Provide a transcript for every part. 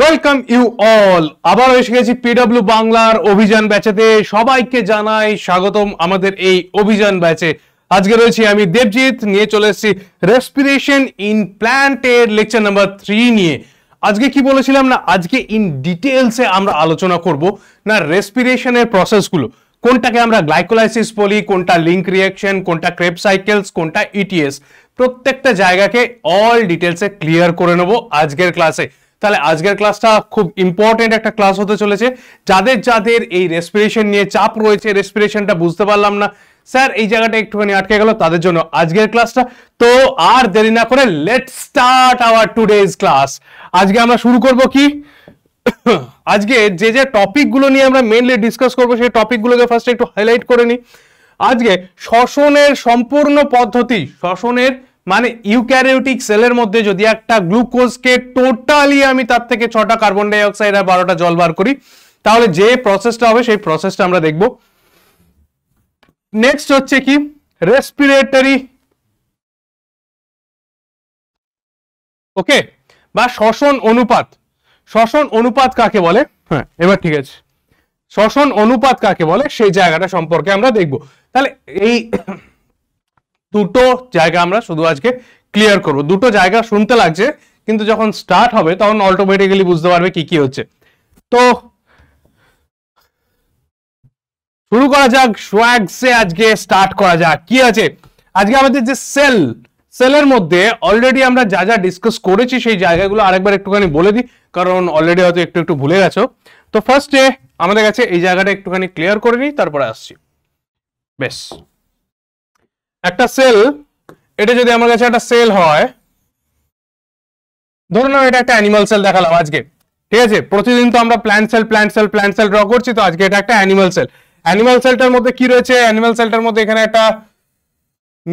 welcome you all আবার এসে গেছি পিডাব্লিউ বাংলার অভিযান ব্যাচেতে সবাইকে জানাই স্বাগতম আমাদের এই অভিযান ব্যাচে আজকে রয়েছি আমি দেবজিৎ নিয়ে চলে এসেছি রেসপিরেশন ইন প্ল্যান্টের লেকচার নাম্বার থ্রি নিয়ে আজকে কি বলেছিলাম না আজকে ইন ডিটেলসে আমরা আলোচনা করব না রেসপিরেশনের প্রসেসগুলো কোনটাকে আমরা গ্লাইকোলাইসিস বলি কোনটা লিঙ্ক রিয়াকশন কোনটা ক্রেপ সাইকেলস কোনটা ইটিএস e প্রত্যেকটা জায়গাকে অল ডিটেলসে ক্লিয়ার করে নেব আজকের ক্লাসে তাহলে আজকের ক্লাসটা খুব ইম্পর্টেন্ট একটা ক্লাস হতে চলেছে যাদের যাদের এই রেসপিরেশন নিয়ে চাপ রয়েছে রেসপিরেশনটা বুঝতে পারলাম না স্যার এই জায়গাটা একটুখানি আটকে গেল তাদের জন্য আজকের ক্লাসটা তো আর দেরি না করে let start our today's class আজকে আমরা শুরু করব কি আজকে যে যে টপিকগুলো নিয়ে আমরা মেনলি ডিসকাস করবো সেই টপিকগুলোকে ফার্স্ট একটু হাইলাইট করে নিই আজকে শ্বসনের সম্পূর্ণ পদ্ধতি শ্বসনের মানে ইউক্যারিওটিক সেলের মধ্যে যদি একটা গ্লুকোজকে টোটালি আমি তার থেকে ছটা কার্বন ডাইঅক্সাইড আর বারোটা জল বার করি তাহলে যে প্রসেসটা হবে সেই প্রসেসটা আমরা দেখব নেক্সট হচ্ছে কি রেসপিরেটরি ওকে বা শ্বসন অনুপাত শ্বসন অনুপাত কাকে বলে হ্যাঁ এবার ঠিক আছে শ্বসন অনুপাত কাকে বলে সেই জায়গাটা সম্পর্কে আমরা দেখব তাহলে এই দুটো জায়গা আমরা শুধু আজকে ক্লিয়ার করব দুটো জায়গা শুনতে লাগছে কিন্তু যখন স্টার্ট হবে তখন অটোমেটিক্যালি বুঝতে পারবে কি কি হচ্ছে তো শুরু করা যাক সোয়াগসে আজকে স্টার্ট করা যাক কি আছে আজকে আমাদের যে সেল সেলের মধ্যে অলরেডি আমরা যা যা ডিসকাস করেছি সেই জায়গাগুলো আরেকবার একটুখানি বলে দিই কারণ অলরেডি হয়তো একটু একটু ভুলে গেছো তো ফার্স্টে আমাদের কাছে এই জায়গাটা একটুখানি ক্লিয়ার করে নিই তারপরে আসছি বেশ একটা সেল এটা যদি আমার কাছে একটা সেল হয় ধরে নাও এটা একটা অ্যানিমাল সেল দেখালাম আজকে ঠিক আছে প্রতিদিন তো আমরা plant cell plant cell plant cell draw করছি তো আজকে এটা একটা অ্যানিমাল সেল অ্যানিমাল সেলটার মধ্যে কি রয়েছে অ্যানিমাল সেলটার মধ্যে এখানে একটা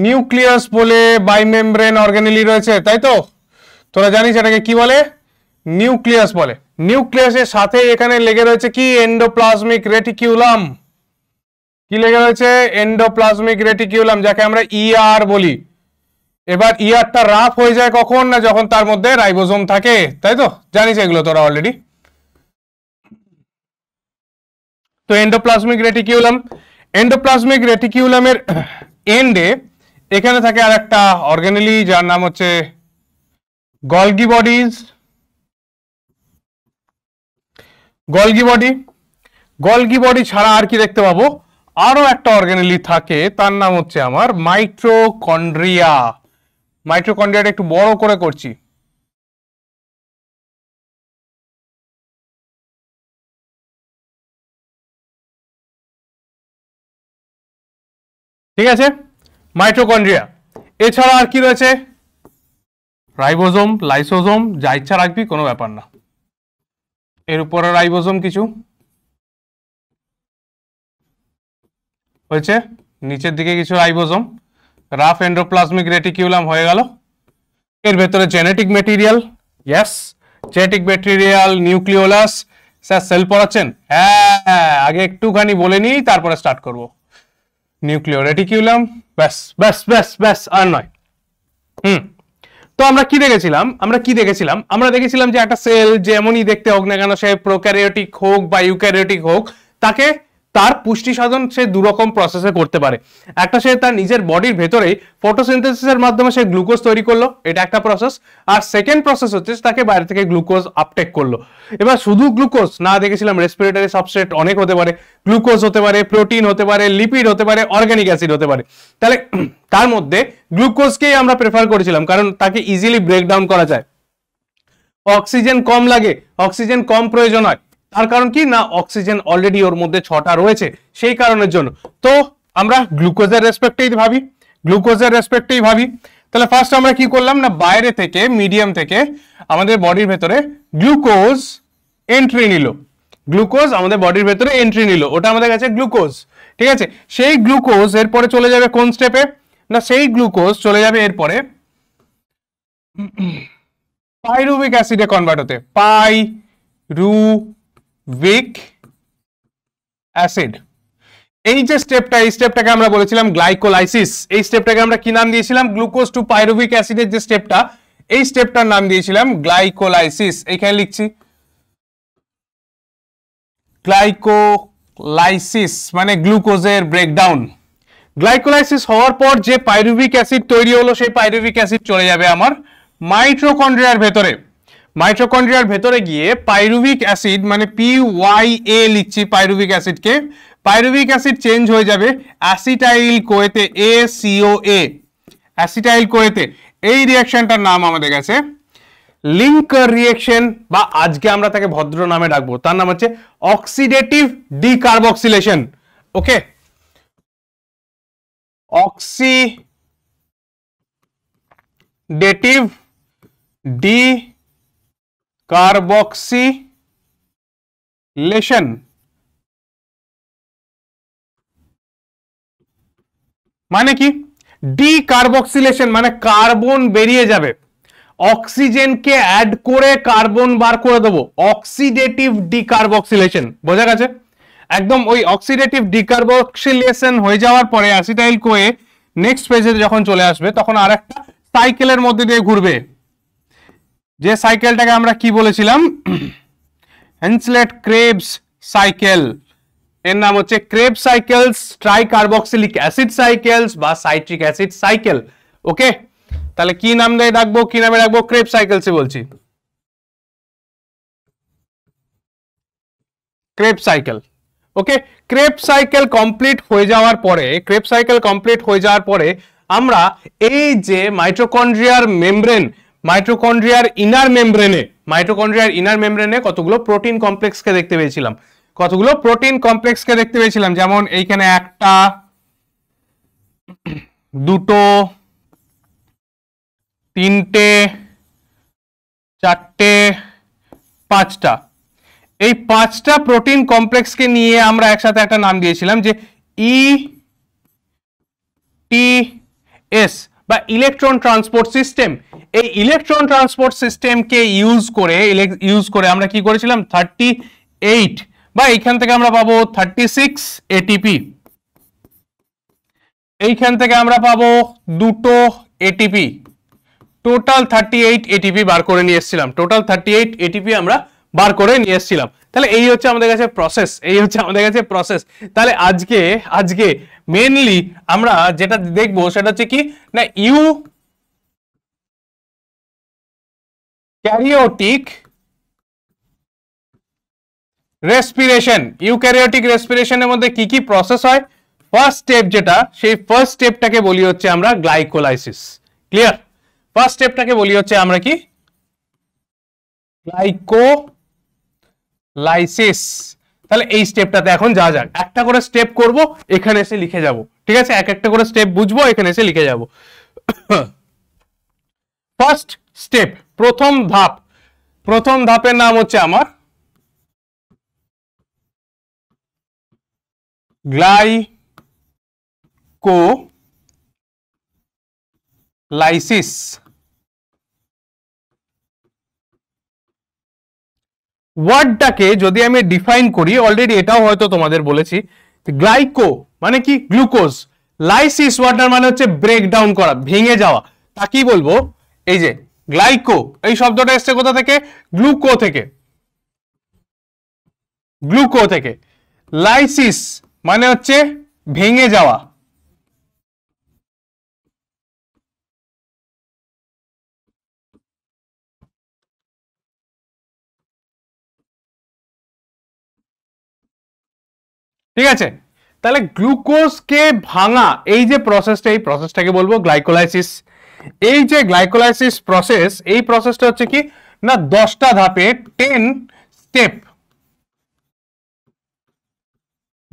নিউক্লিয়াস বলে বাইমেমব্রেন অর্গানেলি রয়েছে তাই তো তোরা জানিস এটাকে কি বলে নিউক্লিয়াস বলে নিউক্লিয়াসের সাথে এখানে লেগে রয়েছে কি এন্ডোপ্লাজমিক রেটিকিউলাম কি লেগে রয়েছে এন্ডোপ্লাজমিক রেটিকিউলাম যাকে আমরা ইআর e বলি এবার ইয়ারটা e রাফ হয়ে যায় কখন না যখন তার মধ্যে রাইবোজোম থাকে তাই তো জানিস এগুলো তোরা অলরেডি তো এন্ডোপ্লাজমিক রেটিকিউলাম এন্ডোপ্লাজমিক রেটিকিউলামের এন্ডে এখানে থাকে আর একটা অর্গানেলি যার নাম হচ্ছে Golgi bodies Golgi body Golgi body ছাড়া আর কি দেখতে পাবো আরও একটা অর্গানেলি থাকে তার নাম হচ্ছে আমার মাইট্রোকন্ড্রিয়া মাইট্রোকন্ড্রিয়াটা একটু বড় করে করছি ঠিক আছে মাইট্রোকন্ড্রিয়া এছাড়া আর কি রয়েছে রাইবোজোম লাইসোজোম যা ইচ্ছা রাখবি কোনো ব্যাপার না এর উপরে রাইবোজোম কিছু হয়েছে নিচের দিকে কিছু রাইবোজোম রাফ এন্ড্রোপ্লাজমিক রেটিকিউলাম হয়ে গেল এর ভেতরে genetic material yes genetic material nucleolus sir cell পড়াচ্ছেন হ্যাঁ আগে একটুখানি বলে নিই তারপরে স্টার্ট করব নিউক্লিও রেটিকিউলাম ব্যাস ব্যাস ব্যাস ব্যাস আর নয় হুম তো আমরা কি দেখেছিলাম আমরা কি দেখেছিলাম আমরা দেখেছিলাম যে একটা সেল যেমনই দেখতে হোক না কেন সে প্রোক্যারিওটিক হোক বা ইউক্যারিওটিক হোক তাকে তার পুষ্টি সাধন সে দুরকম প্রসেসে করতে পারে একটা সে তার নিজের বডির ভেতরে ফটোসিনথেসিসের মাধ্যমে সে গ্লুকোজ তৈরি করলো এটা একটা প্রসেস আর সেকেন্ড প্রসেস হচ্ছে তাকে বাইরে থেকে গ্লুকোজ আপটেক করলো এবার শুধু গ্লুকোজ না দেখেছিলাম রেসপিরেটারি সাবস্টেট অনেক হতে পারে গ্লুকোজ হতে পারে প্রোটিন হতে পারে লিপিড হতে পারে অর্গ্যানিক অ্যাসিড হতে পারে তাহলে তার মধ্যে গ্লুকোজকেই আমরা প্রেফার করেছিলাম কারণ তাকে ইজিলি ব্রেকডাউন করা যায় অক্সিজেন কম লাগে অক্সিজেন কম প্রয়োজন হয় তার কারণ কি না অক্সিজেন অলরেডি ওর মধ্যে ছটা রয়েছে সেই কারণের জন্য তো আমরা গ্লুকোজের রেসপেক্টেই ভাবি গ্লুকোজের রেসপেক্টেই ভাবি তাহলে ফার্স্ট আমরা কি করলাম না বাইরে থেকে মিডিয়াম থেকে আমাদের বডির ভেতরে গ্লুকোজ এন্ট্রি নিল গ্লুকোজ আমাদের বডির ভেতরে এন্ট্রি নিল ওটা আমাদের কাছে গ্লুকোজ ঠিক আছে সেই গ্লুকোজ এরপরে চলে যাবে কোন স্টেপে না সেই গ্লুকোজ চলে যাবে এরপরে পাইরুবিক অ্যাসিডে কনভার্ট হতে পাই রু উইক অ্যাসিড এই যে স্টেপটা এই স্টেপটাকে আমরা বলেছিলাম গ্লাইকোলাইসিস এই স্টেপটাকে আমরা কি নাম দিয়েছিলাম গ্লুকোজ টু পাইরুভিক অ্যাসিডের যে স্টেপটা এই স্টেপটার নাম দিয়েছিলাম গ্লাইকোলাইসিস এখানে লিখছি গ্লাইকোলাইসিস মানে গ্লুকোজের ব্রেকডাউন গ্লাইকোলাইসিস হওয়ার পর যে পাইরুভিক অ্যাসিড তৈরি হলো সেই পাইরুভিক অ্যাসিড চলে যাবে আমার মাইট্রোকন্ড্রিয়ার ভেতরে মাইটোকন্ড্রিয়ার ভেতরে গিয়ে পাইরুভিক অ্যাসিড মানে পি ওয়াই এ লিখছি পাইরুভিক অ্যাসিডকে পাইরুভিক অ্যাসিড চেঞ্জ হয়ে যাবে অ্যাসিটাইল কোয়েতে এ সিও এ অ্যাসিটাইল কোয়েতে এই রিয়াকশনটার নাম আমাদের কাছে লিঙ্ক রিয়েকশন বা আজকে আমরা তাকে ভদ্র নামে ডাকবো তার নাম হচ্ছে oxidative decarboxylation okay oxidative decarboxylation মানে কি ডিকার্বক্সিলেশন মানে কার্বন বেরিয়ে যাবে অক্সিজেনকে অ্যাড করে কার্বন বার করে দেবো অক্সিডেটিভ ডিকার্বক্সিলেশন বোঝা গেছে একদম ওই অক্সিডেটিভ ডিকার্বক্সিলেশন হয়ে যাওয়ার পরে অ্যাসিটাইল কোয়ে নেক্সট পেজে যখন চলে আসবে তখন আর একটা সাইকেলের মধ্যে দিয়ে ঘুরবে যে সাইকেলটাকে আমরা কি বলেছিলাম হ্যান্সলেট ক্রেবস সাইকেল এর নাম হচ্ছে Krebs cycles carboxylic acid cycles বা সাইট্রিক অ্যাসিড সাইকেল ওকে তাহলে কি নাম দিয়ে ডাকবো কি নামে ডাকবো ক্রেব সাইকেলসে বলছি Krebs cycle okay Krebs cycle complete হয়ে যাওয়ার পরে ক্রেব সাইকেল কমপ্লিট হয়ে যাওয়ার পরে আমরা এই যে মাইট্রোকন্ড্রিয়ার মেমব্রেন মাইট্রোকন্ড্রিয়ার ইনার মেমব্রেনে মাইট্রোকন্ড্রিয়ার ইনার মেমব্রেনে কতগুলো প্রোটিন কমপ্লেক্সকে দেখতে পেয়েছিলাম কতগুলো প্রোটিন কমপ্লেক্সকে দেখতে পেয়েছিলাম যেমন এইখানে একটা দুটো তিনটে চারটে পাঁচটা এই পাঁচটা প্রোটিন কমপ্লেক্সকে নিয়ে আমরা একসাথে একটা নাম দিয়েছিলাম যে ই টি এস বা ইলেকট্রন ট্রান্সপোর্ট সিস্টেম এই ইলেকট্রন ট্রান্সপোর্ট সিস্টেমকে ইউজ করে ইউজ করে আমরা কি করেছিলাম থার্টি এইট বা এইখান থেকে আমরা পাবো থার্টি সিক্স এটিপি এইখান থেকে আমরা পাবো দুটো ATP total thirty eight ATP বার করে নিয়ে এসেছিলাম টোটাল থার্টি এইট এটিপি আমরা বার করে নিয়ে এসেছিলাম তাহলে এই হচ্ছে আমাদের কাছে প্রসেস এই হচ্ছে আমাদের কাছে প্রসেস তাহলে আজকে আজকে মেনলি আমরা যেটা দেখব সেটা হচ্ছে কি না ইউ ক্যারিওটিক রেসপিরেশন ইউক্যারিওটিক রেসপিরেশনের মধ্যে কি কি প্রসেস হয় ফার্স্ট স্টেপ যেটা সেই ফার্স্ট স্টেপটাকে বলি হচ্ছে আমরা গ্লাইকোলাইসিস ক্লিয়ার ফার্স্ট স্টেপটাকে বলি হচ্ছে আমরা কি গ্লাইকোলাইসিস তাহলে এই স্টেপটাতে এখন যা যাক একটা করে স্টেপ করব এখানে এসে লিখে যাব ঠিক আছে এক একটা করে স্টেপ বুঝবো এখানে এসে লিখে যাব ফার্স্ট স্টেপ প্রথম ধাপ প্রথম ধাপের নাম হচ্ছে আমার গ্লাই কো লাইসিস ওয়ার্ডটাকে যদি আমি ডিফাইন করি অলরেডি এটাও হয়তো তোমাদের বলেছি গ্লাইকো মানে কি গ্লুকোজ লাইসিস ওয়াটার মানে হচ্ছে ব্রেকডাউন করা ভেঙে যাওয়া তা কি বলবো এই যে গ্লাইকো এই শব্দটা এসছে কোথা থেকে গ্লুকো থেকে গ্লুকো থেকে লাইসিস মানে হচ্ছে ভেঙে যাওয়া ঠিক আছে তাহলে গ্লুকোজকে ভাঙা এই যে প্রসেসটা এই প্রসেসটাকে বলবো গ্লাইকোলাইসিস এই যে গ্লাইকোলাইসিস প্রসেস এই প্রসেসটা হচ্ছে কি না দশটা ধাপে টেন স্টেপ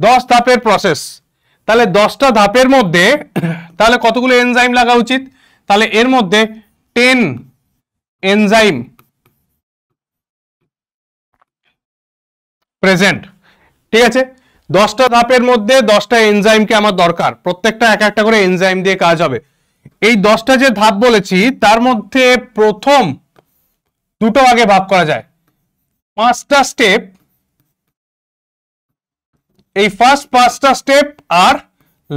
দশ ধাপের প্রসেস তাহলে দশটা ধাপের মধ্যে তাহলে কতগুলো এনজাইম লাগা উচিত তাহলে এর মধ্যে টেন এনজাইম প্রেজেন্ট ঠিক আছে দশটা ধাপের মধ্যে দশটা এনজাইমকে আমার দরকার প্রত্যেকটা এক একটা করে এনজাইম দিয়ে কাজ হবে এই দশটা যে ধাপ বলেছি তার মধ্যে প্রথম দুটো আগে ভাগ করা যায় পাঁচটা স্টেপ এই ফার্স্ট পাঁচটা স্টেপ আর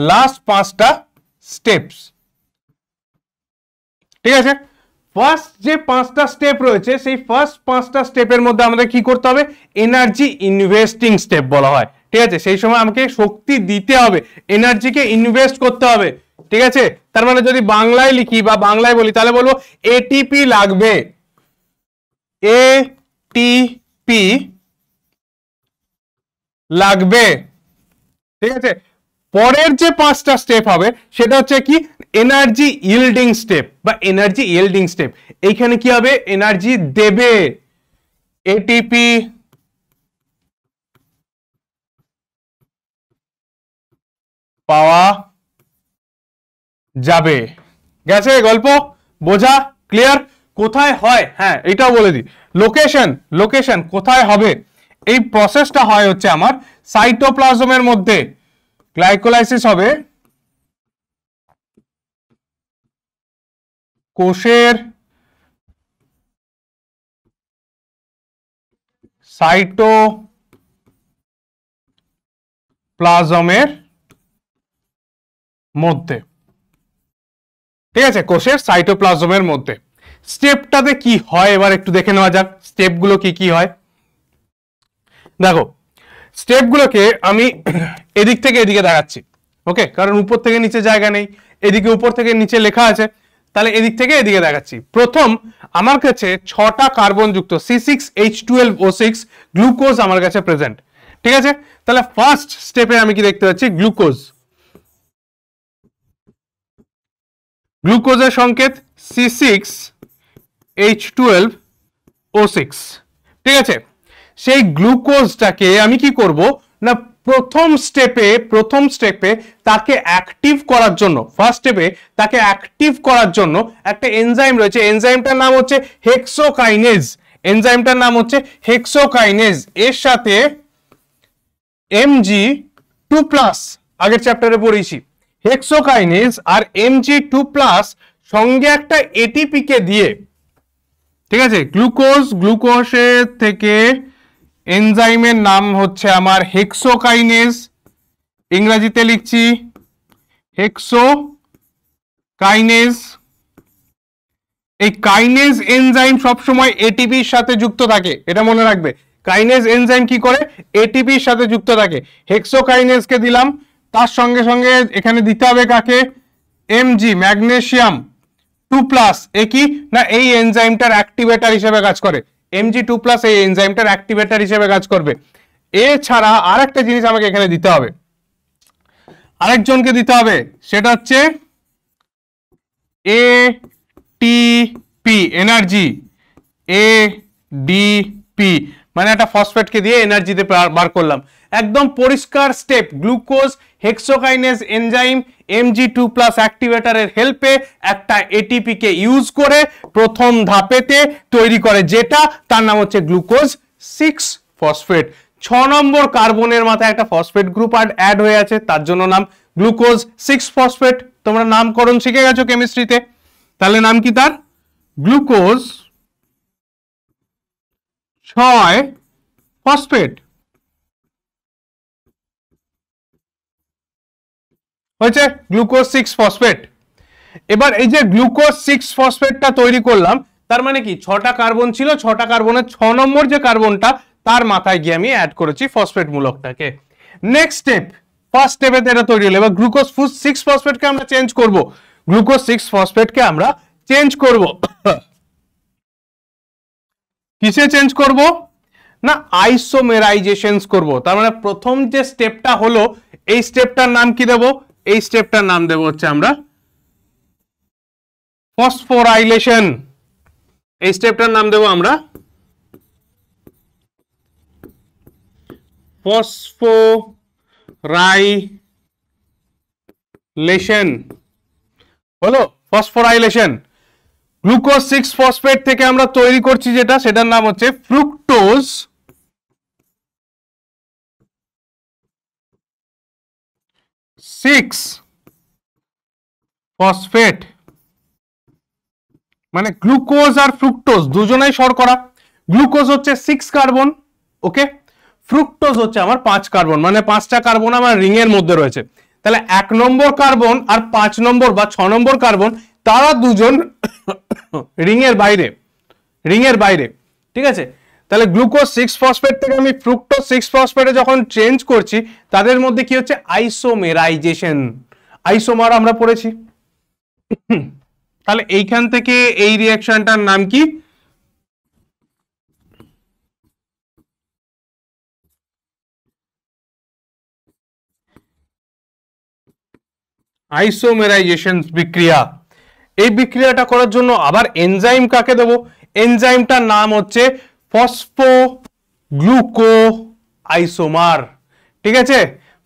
লাস্ট পাঁচটা স্টেপস ঠিক আছে ফার্স্ট যে পাঁচটা স্টেপ রয়েছে সেই ফার্স্ট পাঁচটা স্টেপের মধ্যে আমাদের কি করতে হবে এনার্জি ইনভেস্টিং স্টেপ বলা হয় ঠিক আছে সেই সময় আমাকে শক্তি দিতে হবে এনার্জিকে ইনভেস্ট করতে হবে ঠিক আছে তার মানে যদি বাংলায় লিখি বা বাংলায় বলি তাহলে বলবো এটিপি লাগবে এ টিপি লাগবে ঠিক আছে পরের যে পাঁচটা স্টেপ হবে সেটা হচ্ছে কি এনার্জি ইল্ডিং স্টেপ বা এনার্জি ইল্ডিং স্টেপ এইখানে কি হবে এনার্জি দেবে এটিপি পাওয়া যাবে গেছে গল্প বোঝা ক্লিয়ার কোথায় হয় হ্যাঁ এটাও বলে দিই লোকেশন লোকেশন কোথায় হবে এই প্রসেসটা হয় হচ্ছে আমার সাইটোপ্লাজমের মধ্যে গ্লাইকোলাইসিস হবে কোষের সাইটো প্লাজমের মধ্যে ঠিক আছে কোষের সাইটোপ্লাজমের মধ্যে স্টেপটাতে কি হয় এবার একটু দেখে নেওয়া যাক স্টেপগুলো কি কি হয় দেখো স্টেপগুলোকে আমি এদিক থেকে এদিকে দাঁড়াচ্ছি ওকে কারণ উপর থেকে নিচে জায়গা নেই এদিকে উপর থেকে নিচে লেখা আছে তাহলে এদিক থেকে এদিকে দেখাচ্ছি প্রথম আমার কাছে ছটা কার্বনযুক্ত C six H twelve O six glucose আমার কাছে প্রেজেন্ট ঠিক আছে তাহলে ফার্স্ট স্টেপে আমি কি দেখতে পাচ্ছি গ্লুকোজ গ্লুকোজের সংকেত C six H twelve O six ঠিক আছে সেই গ্লুকোজটাকে আমি কি করব না প্রথম স্টেপে প্রথম স্টেপে তাকে অ্যাক্টিভ করার জন্য ফার্স্ট স্টেপে তাকে অ্যাক্টিভ করার জন্য একটা এনজাইম রয়েছে এনজাইমটার নাম হচ্ছে হেক্সোকাইনেজ এনজাইমটার নাম হচ্ছে হেক্সোকাইনেজ এর সাথে এমজি টু প্লাস আগের চ্যাপ্টারে পড়েছি হেক্সোকাইনেজ আর এমজি টু প্লাস সঙ্গে একটা এটিপিকে দিয়ে ঠিক আছে গ্লুকোজ গ্লুকোজের থেকে এনজাইমের নাম হচ্ছে আমার হেক্সোকাইনেজ ইংরাজিতে লিখছি হেক্সো কাইনেজ এই কাইনেজ এনজাইম সবসময় এটিপির সাথে যুক্ত থাকে এটা মনে রাখবে কাইনেজ এনজাইম কি করে এটিপির সাথে যুক্ত থাকে হেক্সোকাইনেজকে দিলাম তার সঙ্গে সঙ্গে এখানে দিতে হবে কাকে এমজি ম্যাগনেশিয়াম টু প্লাস এ কি না এই এনজাইমটার অ্যাক্টিভেটার হিসেবে কাজ করে এমজি টু প্লাস এই এনজাইমটার অ্যাক্টিভেটার হিসেবে কাজ করবে এছাড়া একটা জিনিস আমাকে এখানে দিতে হবে আরেকজনকে দিতে হবে সেটা হচ্ছে A T P energy A D P মানে একটা ফসফেটকে দিয়ে এনার্জিতে বার করলাম একদম পরিষ্কার step glucose hexokinase enzyme Mg two plus অ্যাক্টিভেটারের হেল্পে একটা এটিপিকে ইউজ করে প্রথম ধাপেতে তৈরি করে যেটা তার নাম হচ্ছে গ্লুকোজ সিক্স ফসফেট ছ নম্বর কার্বনের মাথায় একটা ফসফেট গ্রুপ আর অ্যাড হয়ে আছে তার জন্য নাম গ্লুকোজ সিক্স ফসফেট তোমরা নামকরণ শিখে গেছো কেমিস্ট্রিতে তাহলে নাম কি তার গ্লুকোজ ছয় ফসফেট হয়েছে গ্লুকোজ সিক্স ফসফেট এবার এই যে গ্লুকোজ সিক্স ফসফেটটা তৈরি করলাম তার মানে কি ছটা কার্বন ছিল ছটা কার্বনের ছ নম্বর যে কার্বনটা তার মাথায় গিয়ে আমি অ্যাড করেছি ফসফেট মূলকটাকে নেক্সট স্টেপ ফার্স্ট স্টেপে এটা তৈরি হলো এবার গ্লুকোজ সিক্স ফসফেটকে আমরা চেঞ্জ করব গ্লুকোজ সিক্স ফসফেটকে আমরা চেঞ্জ করব কিসে চেঞ্জ করব না আইসোমেরাইজেশন করব তার মানে প্রথম যে স্টেপটা হলো এই স্টেপটার নাম কি দেব এই স্টেপটার নাম দেব হচ্ছে আমরা ফসফোরাইলেশন এই স্টেপটার নাম দেব আমরা ফসফোরাইলেশন হলো ফসফোরাইলেশন গ্লুকোজ সিক্স ফসফেট থেকে আমরা তৈরি করছি যেটা সেটার নাম হচ্ছে ফ্রুক্টোজ সিক্স ফসফেট মানে গ্লুকোজ আর ফ্রুক্টোজ দুজনেই শর্করা গ্লুকোজ হচ্ছে সিক্স কার্বন ওকে ফ্রুক্টোজ হচ্ছে আমার পাঁচ কার্বন মানে পাঁচটা কার্বন আমার রিং এর মধ্যে রয়েছে তাহলে এক নম্বর কার্বন আর পাঁচ নম্বর বা ছ নম্বর কার্বন তারা দুজন রিংয়ের বাইরে রিংয়ের বাইরে ঠিক আছে তাহলে গ্লুকোজ সিক্স ফসফেট থেকে আমি ফ্রুক্টো সিক্স ফসফেটে যখন চেঞ্জ করছি তাদের মধ্যে কি হচ্ছে আইসোমেরাইজেশন আইসোমার আমরা পড়েছি তাহলে এইখান থেকে এই রিয়াকশনটার নাম কি আইসোমেরাইজেশন বিক্রিয়া এই বিক্রিয়াটা করার জন্য আবার এনজাইম কাকে দেবো এনজাইমটার নাম হচ্ছে ফসফো গ্লুকো আইসোমার ঠিক আছে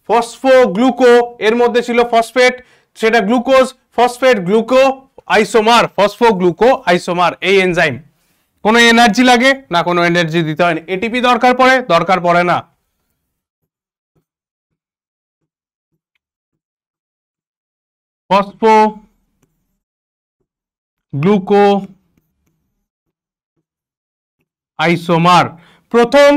ফসফো গ্লুকো এর মধ্যে ছিল ফসফেট সেটা glucose phosphate gluco isomer phospho gluco isomer এই এনজাইম কোনো এনার্জি লাগে না কোনো এনার্জি দিতে হয় না এটিপি দরকার পড়ে দরকার পড়ে না ফসফো গ্লুকো আইসোমার প্রথম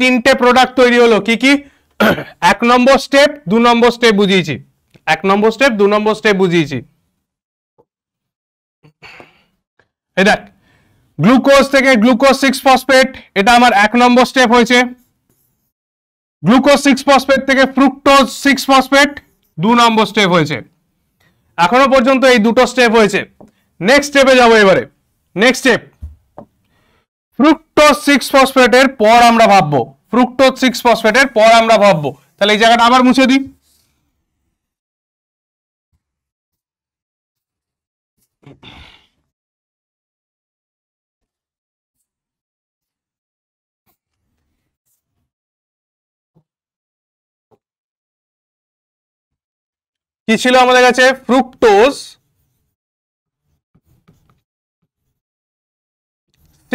তিনটে প্রোডাক্ট তৈরি হলো কি কি এক নম্বর স্টেপ দু নম্বর স্টেপ বুঝিয়েছি এক নম্বর স্টেপ দু নম্বর স্টেপ বুঝিয়েছি এই দেখ গ্লুকোজ থেকে গ্লুকোজ সিক্স ফসফেট এটা আমার এক নম্বর স্টেপ হয়েছে গ্লুকোজ সিক্স ফসফেট থেকে ফ্রুক্টোজ সিক্স ফসফেট দু নম্বর স্টেপ হয়েছে এখনো পর্যন্ত এই দুটো স্টেপ হয়েছে নেক্সট স্টেপে যাব এবারে নেক্সট স্টেপ ফ্রুক্টোজ সিক্স ফসফেটের পর আমরা ভাববো ফ্রুক্টোজ সিক্স ফসফেটের পর আমরা ভাববো তাহলে এই জায়গাটা আবার মুছে দিই কি ছিল আমাদের কাছে fructose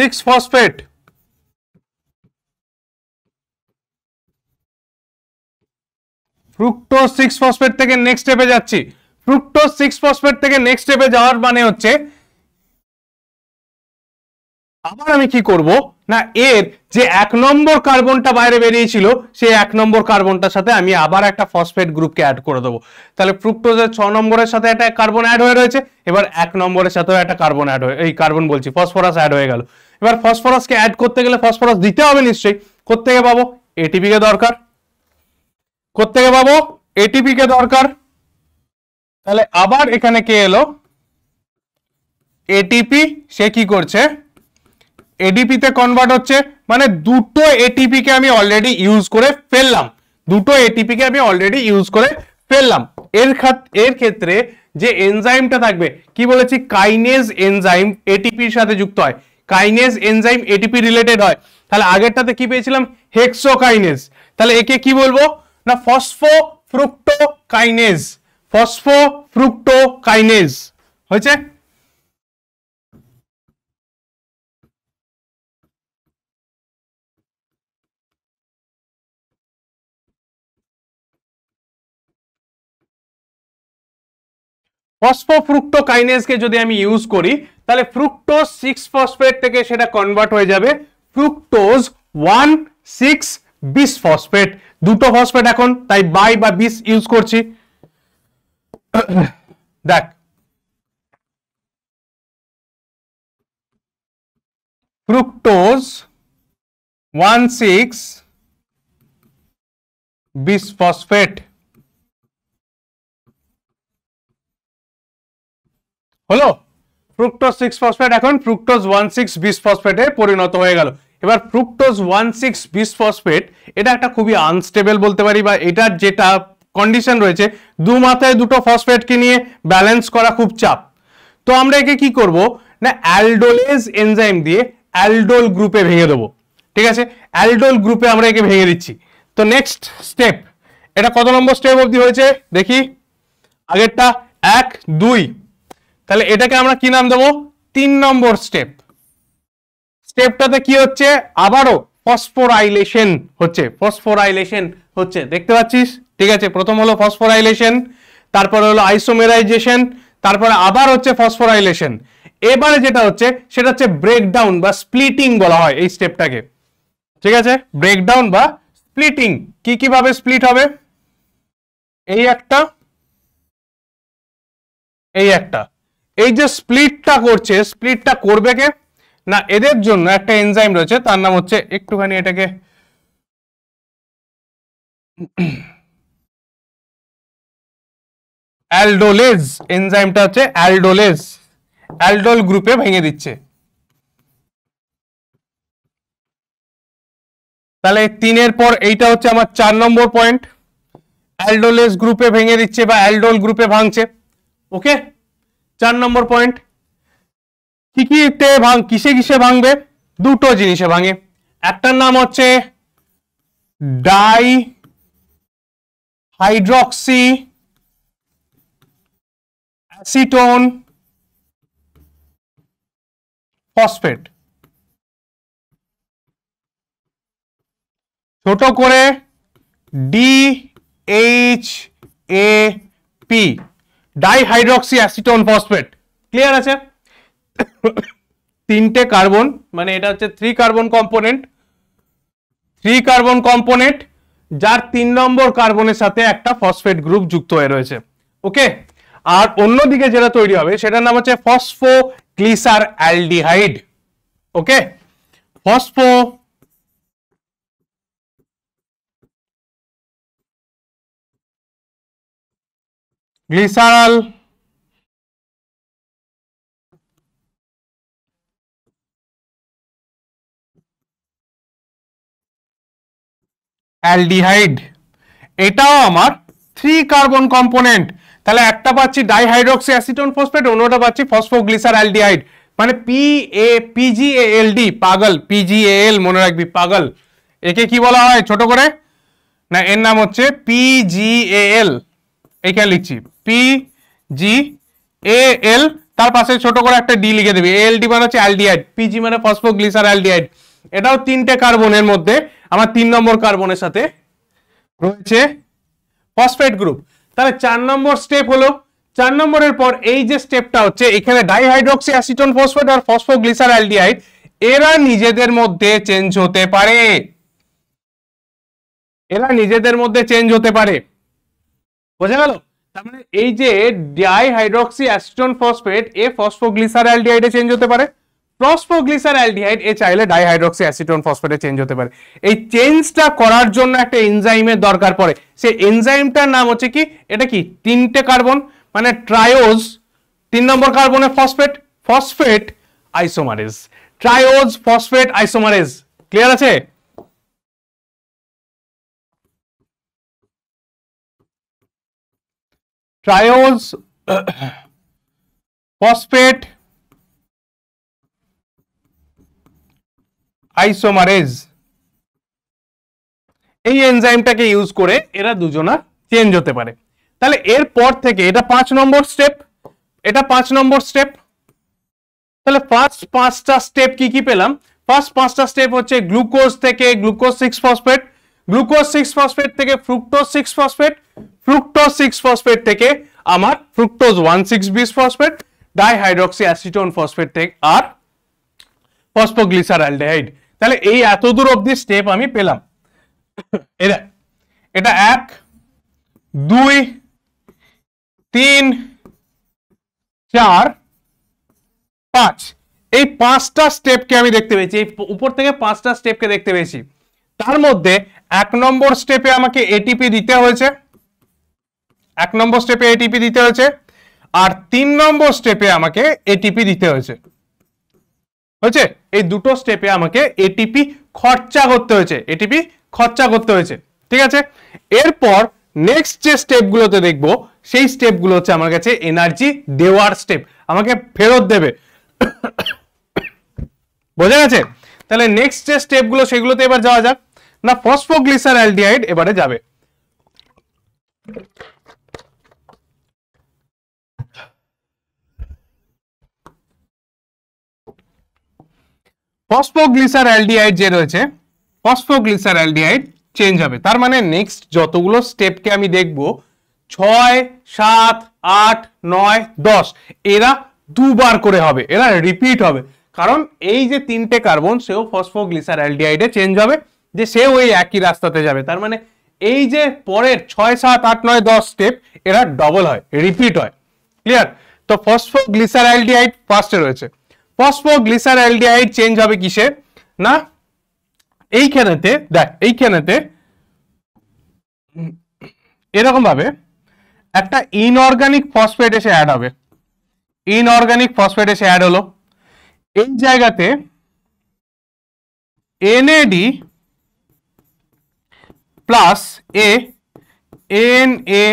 6 phosphate fructose six phosphate থেকে নেক্সট স্টেপে যাচ্ছি ফ্রুক্টোজ সিক্স ফসফেট থেকে নেক্সট স্টেপে যাওয়ার মানে হচ্ছে আবার আমি কি করব না এর যে এক নম্বর কার্বনটা বাইরে বেরিয়েছিল সেই এক নম্বর কার্বনটার সাথে আমি আবার একটা ফসফেট গ্রুপকে অ্যাড করে দেবো তাহলে ফ্রুক্টোজের ছ নম্বরের সাথে একটা কার্বন অ্যাড হয়ে রয়েছে এবার এক নম্বরের সাথেও একটা কার্বন অ্যাড হয়ে এই কার্বন বলছি ফসফরাস অ্যাড হয়ে গেল এবার ফসফরাসকে অ্যাড করতে গেলে ফসফরাস দিতে হবে নিশ্চয়ই কোথেকে পাবো এটিপি কে দরকার কোথেকে পাবো এটিপি কে দরকার তাহলে আবার এখানে কে এলো এটিপি সে কি করছে এডিপিতে কনভার্ট হচ্ছে মানে দুটো এটিপি কে আমি অলরেডি ইউজ করে ফেললাম দুটো এটিপিকে আমি অলরেডি ইউজ করে ফেললাম এর এর ক্ষেত্রে যে এনজাইমটা থাকবে কি বলেছি কাইনেজ এনজাইম এটিপির সাথে যুক্ত হয় কাইনেজ এনজাইম এটিপি রিলেটেড হয় তাহলে আগেরটাতে কি পেয়েছিলাম হেক্সোকাইনেজ তাহলে একে কি বলবো না ফসফো ফ্রুক্টো কাইনেজ ফসফো ফ্রুক্টো কাইনেজ হয়েছে কাইনেসকে যদি আমি ইউজ করি তাহলে ফ্রুক্টোজ সিক্স ফসফেট থেকে সেটা কনভার্ট হয়ে যাবে fructose one six bis phosphate দুটো ফসফেট এখন তাই বাই বা বিশ ইউজ করছি দেখ fructose one six bis phosphate হলো ফ্রুক্টোজ সিক্স ফসফেট এখন ফ্রুক্টোজ ওয়ান সিক্স বিস ফসফেটে পরিণত হয়ে গেল এবার fructose one six bis phosphate এটা একটা খুবই আনস্টেবল বলতে পারি বা এটার যেটা কন্ডিশন রয়েছে দু মাথায় দুটো ফসফেটকে নিয়ে ব্যালেন্স করা খুব চাপ তো আমরা একে কি করব না অ্যালডোলেজ এনজাইম দিয়ে অ্যালডোল গ্রুপে ভেঙে দেবো ঠিক আছে অ্যালডোল গ্রুপে আমরা একে ভেঙে দিচ্ছি তো নেক্সট স্টেপ এটা কত নম্বর স্টেপ অবধি হয়েছে দেখি আগেরটা এক দুই তাহলে এটাকে আমরা কি নাম দেবো তিন নম্বর স্টেপ স্টেপটাতে কি হচ্ছে আবারও ফসফোরাইলেশন হচ্ছে ফসফোরাইলেশন হচ্ছে দেখতে পাচ্ছিস ঠিক আছে প্রথম হলো ফসফোরাইলেশন তারপরে হলো আইসোমেরাইজেশন তারপরে আবার হচ্ছে ফসফোরাইলেশন এবারে যেটা হচ্ছে সেটা হচ্ছে ব্রেকডাউন বা স্প্লিটিং বলা হয় এই স্টেপটাকে ঠিক আছে ব্রেকডাউন বা স্প্লিটিং কি কিভাবে স্প্লিট হবে এই একটা এই একটা এই যে স্প্লিটটা করছে স্প্লিটটা করবে কে না এদের জন্য একটা এনজাইম রয়েছে তার নাম হচ্ছে একটুখানি এটাকে অ্যালডোলেজ এনজাইমটা হচ্ছে অ্যালডোলেজ অ্যালডোল গ্রুপে ভেঙে দিচ্ছে তাহলে তিনের পর এইটা হচ্ছে আমার চার নম্বর পয়েন্ট অ্যালডোলেজ গ্রুপে ভেঙে দিচ্ছে বা অ্যালডোল গ্রুপে ভাঙছে ওকে চার নম্বর পয়েন্ট কি কিতে ভাঙ কিসে কিসে ভাঙবে দুটো জিনিসে ভাঙে একটার নাম হচ্ছে ডাই হাইড্রক্সি অ্যাসিটোন ফসফেট ছোট করে D H A P dihydroxy acetone phosphate clear আছে তিনটে কার্বন মানে এটা হচ্ছে three carbon component three carbon component যার তিন নম্বর কার্বনের সাথে একটা ফসফেট গ্রুপ যুক্ত হয়ে রয়েছে ওকে আর অন্যদিকে যেটা তৈরি হবে সেটার নাম হচ্ছে phosphoglyceraldehyde okay phospho glycerol aldehyde এটাও আমার থ্রি কার্বন কম্পোনেন্ট তাহলে একটা পাচ্ছি ডাইহাইড্রক্সি অ্যাসিটোন ফসফেট অন্যটা পাচ্ছি ফসফোগ্লিসার অ্যালডিহাইড মানে পি এ এল ডি পাগল এল মনে রাখবি পাগল একে কি বলা হয় ছোট করে না এর নাম হচ্ছে এল এইখানে লিখছি পি জি এ এল তার পাশে ছোট করে একটা ডি লিখে দেবে এল ডি মানে হচ্ছে অ্যালডিহাইড পিজি মানে ফসফোগ্লিসার অ্যালডিহাইড এটাও তিনটে কার্বনের মধ্যে আমার তিন নম্বর কার্বনের সাথে রয়েছে ফসফেট গ্রুপ তাহলে চার নম্বর স্টেপ হলো চার নম্বরের পর এই যে স্টেপটা হচ্ছে এখানে ডাইহাইড্রক্সি অ্যাসিটন ফসফেট আর ফসফোগ্লিসার অ্যালডিহাইড এরা নিজেদের মধ্যে চেঞ্জ হতে পারে এরা নিজেদের মধ্যে চেঞ্জ হতে পারে বোঝা গেল তার মানে এই যে ডাইহাইড্রক্সি অ্যাসিটন ফসফেট এ অ্যালডিহাইডে চেঞ্জ হতে পারে অ্যালডিহাইড এ চাইলে ডাইহাইড্রক্সি অ্যাসিটোন ফসফেটে চেঞ্জ হতে পারে এই চেঞ্জটা করার জন্য একটা এনজাইমের দরকার পড়ে সে এনজাইমটার নাম হচ্ছে কি এটা কি তিনটে কার্বন মানে ট্রায়োজ তিন নম্বর কার্বনে phosphate phosphate isomerase triose phosphate isomerase clear আছে triose phosphate isomerase এই এনজাইমটাকে ইউজ করে এরা দুজনা চেঞ্জ হতে পারে তাহলে এর পর থেকে এটা পাঁচ নম্বর স্টেপ এটা পাঁচ নম্বর স্টেপ তাহলে ফার্স্ট পাঁচটা স্টেপ কি কি পেলাম ফার্স্ট পাঁচটা স্টেপ হচ্ছে গ্লুকোজ থেকে glucose six phosphate glucose six phosphate থেকে fructose six phosphate fructose six phosphate থেকে আমার fructose one six bis phosphate dihydroxy acetone phosphate থেকে আর ফসফোগ্লিসারালডেহাইড তাহলে এই এত দূর অব্দি স্টেপ আমি পেলাম এটা এটা এক দুই তিন চার পাঁচ এই পাঁচটা স্টেপকে আমি দেখতে পেয়েছি এই উপর থেকে পাঁচটা স্টেপকে দেখতে পেয়েছি তার মধ্যে এক নম্বর স্টেপে আমাকে এটিপি দিতে হয়েছে এক নম্বর স্টেপে এটিপি দিতে হয়েছে আর তিন নম্বর স্টেপে আমাকে এটিপি দিতে হয়েছে হয়েছে এই দুটো স্টেপে আমাকে এটিপি খরচা করতে হয়েছে এটিপি খরচা করতে হয়েছে ঠিক আছে এরপর নেক্সট যে স্টেপগুলোতে দেখব সেই স্টেপগুলো হচ্ছে আমার কাছে এনার্জি দেওয়ার স্টেপ আমাকে ফেরত দেবে বোঝা গেছে তাহলে নেক্সট যে স্টেপগুলো সেগুলোতে এবার যাওয়া যাক না ফসফোগ্লিসার অ্যালডিহাইড এবারে যাবে ফসফোগ্লিসার অ্যালডিহাইড যে রয়েছে ফসফোগ্লিসার অ্যালডিহাইড চেঞ্জ হবে তার মানে নেক্সট যতগুলো স্টেপকে আমি দেখব ছয় সাত আট নয় দশ এরা দুবার করে হবে এরা রিপিট হবে কারণ এই যে তিনটে কার্বন সেও ফসফোগ্লিসার অ্যালডিহাইডে চেঞ্জ হবে যে সেও এই একই রাস্তাতে যাবে তার মানে এই যে পরের ছয় সাত আট নয় দশ স্টেপ এরা ডবল হয় রিপিট হয় ক্লিয়ার তো ফসফোগ্লিসার অ্যালডিহাইড ফার্স্টে রয়েছে ফসফোগ্লিসার অ্যালডিহাইড চেঞ্জ হবে কিসে না এইখানেতে দেখ এইখানেতে এরকম ভাবে একটা ইনঅর্গানিক ফসফেট এসে অ্যাড হবে ইনঅর্গানিক ফসফেট এসে অ্যাড হলো এই জায়গাতে এনএডি প্লাস এ এন এ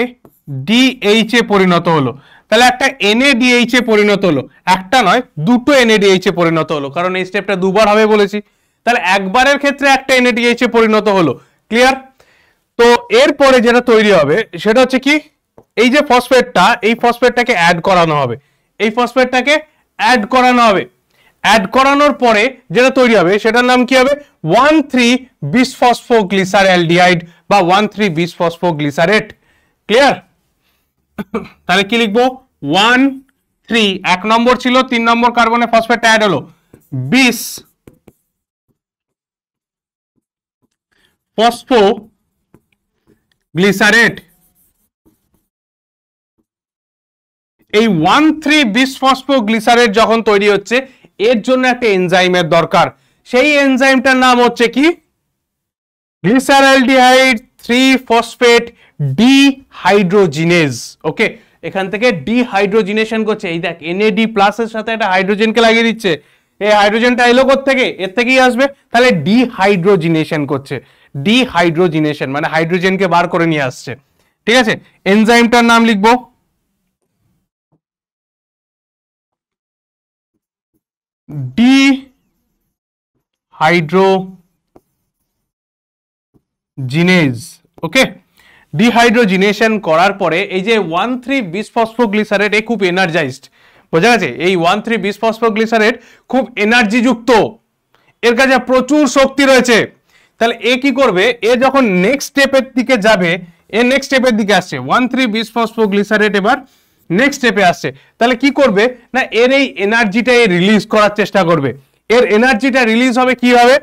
ডিএইচ এ পরিণত হলো তাহলে একটা এনএডিএইচ এ পরিণত হলো একটা নয় দুটো এনএডিএইচ এ পরিণত হলো কারণ এই স্টেপটা দুবার হবে বলেছি তাহলে একবারের ক্ষেত্রে একটা এনএডিএইচ এ পরিণত হলো ক্লিয়ার তো এরপরে যেটা তৈরি হবে সেটা হচ্ছে কি এই যে ফসফেটটা এই ফসফেটটাকে অ্যাড করানো হবে এই ফসফেটটাকে অ্যাড করানো হবে অ্যাড করানোর পরে যেটা তৈরি হবে সেটার নাম কি হবে ওয়ান থ্রি বিসফসফোগ্লিসারেলডিহাইড বা ওয়ান থ্রি বিসফসফোগ্লিসারেট ক্লিয়ার তাহলে কি লিখবো ওয়ান থ্রি এক নম্বর ছিল তিন নম্বর কার্বনে ফসফেট অ্যাড হলো বিশ ফসফো গ্লিসারেট এই ওয়ান থ্রি বিশ ফসফো গ্লিসারেট যখন তৈরি হচ্ছে এর জন্য একটা এনজাইমের দরকার সেই এনজাইমটার নাম হচ্ছে কি glyceraldehyde three phosphate dehydrogenase okay এখান থেকে ডিহাইড্রোজিনেশন করছে এই দেখ এনএডি প্লাসের সাথে একটা হাইড্রোজেনকে লাগিয়ে দিচ্ছে এই হাইড্রোজেনটা এলো থেকে এর থেকেই আসবে তাহলে ডিহাইড্রোজিনেশন করছে ডিহাইড্রোজিনেশন মানে হাইড্রোজেনকে বার করে নিয়ে আসছে ঠিক আছে এনজাইমটার নাম লিখবো ডি হাইড্রো জিনেজ ওকে ডিহাইড্রোজিনেশন করার পরে এই যে ওয়ান থ্রি বিসফসফোগ্লিসারেট এ খুব এনার্জাইজড বোঝা গেছে এই ওয়ান থ্রি বিসফসফোগ্লিসারেট খুব এনার্জিযুক্ত এর কাছে প্রচুর শক্তি রয়েছে তাহলে এ কি করবে এ যখন নেক্সট স্টেপের দিকে যাবে এ নেক্সট স্টেপের দিকে আসছে ওয়ান থ্রি বিসফসফোগ্লিসারেট এবার নেক্সট স্টেপে আসছে তাহলে কি করবে না এর এই এনার্জিটা এ রিলিজ করার চেষ্টা করবে এর এনার্জিটা রিলিজ হবে কি হবে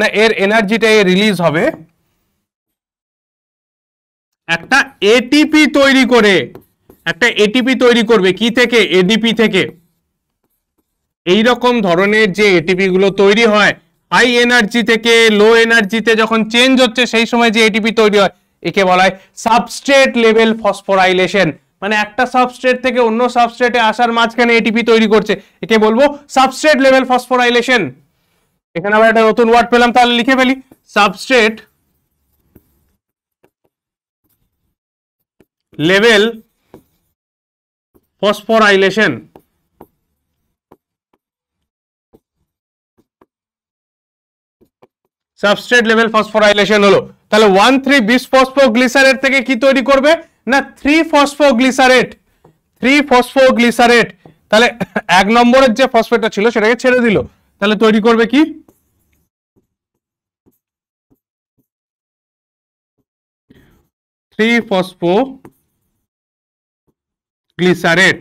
না এর এনার্জিটা এ রিলিজ হবে একটা এটিপি তৈরি করে একটা এটিপি তৈরি করবে কি থেকে এডিপি থেকে এই রকম ধরনের যে এটিপি গুলো তৈরি হয় হাই এনার্জি থেকে লো এনার্জিতে যখন চেঞ্জ হচ্ছে সেই সময় যে এটিপি তৈরি হয় একে বলা হয় সাবস্ট্রেট লেভেল ফসফোরাইলেশন মানে একটা সাবস্ট্রেট থেকে অন্য সাবস্ট্রেটে আসার মাঝখানে এটিপি তৈরি করছে একে বলবো সাবস্ট্রেট লেভেল ফসফোরাইলেশন এখানে আবার একটা নতুন ওয়ার্ড পেলাম তাহলে লিখে ফেলি substrate level phosphorylation substrate level phosphorylation হলো তাহলে ওয়ান থ্রি বিশ থেকে কি তৈরি করবে না থ্রি ফসফোগ্লিসারেট থ্রি ফসফোগ্লিসারেট তাহলে এক নম্বরের যে ফসফেটটা ছিল সেটাকে ছেড়ে দিল তাহলে তৈরি করবে কি থ্রি ফসফো গ্লিসারেট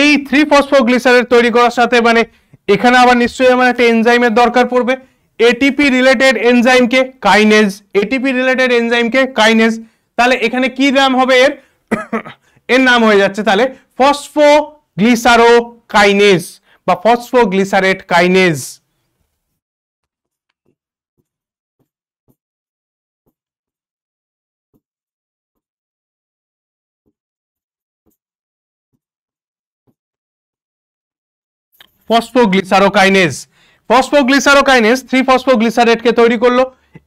এই থ্রি ফসফোগ্লিসারেট তৈরি করার সাথে মানে এখানে আবার নিশ্চয়ই আমার একটা এনজাইমের দরকার পড়বে এটিপি রিলেটেড এনজাইমকে কাইনেজ এটিপি রিলেটেড এনজাইমকে কাইনেজ তাহলে এখানে কি নাম হবে এর এর নাম হয়ে যাচ্ছে তাহলে ফসফোগ্লিসারো কাইনেজ বা ফসফোগ্লিসারেট কাইনেজ ফসফোগ্লিসারোকাইনেজ ফসফোগ্লিসারোকাইনেজ থ্রি ফসফোগ্লিসারেটকে তৈরি করলো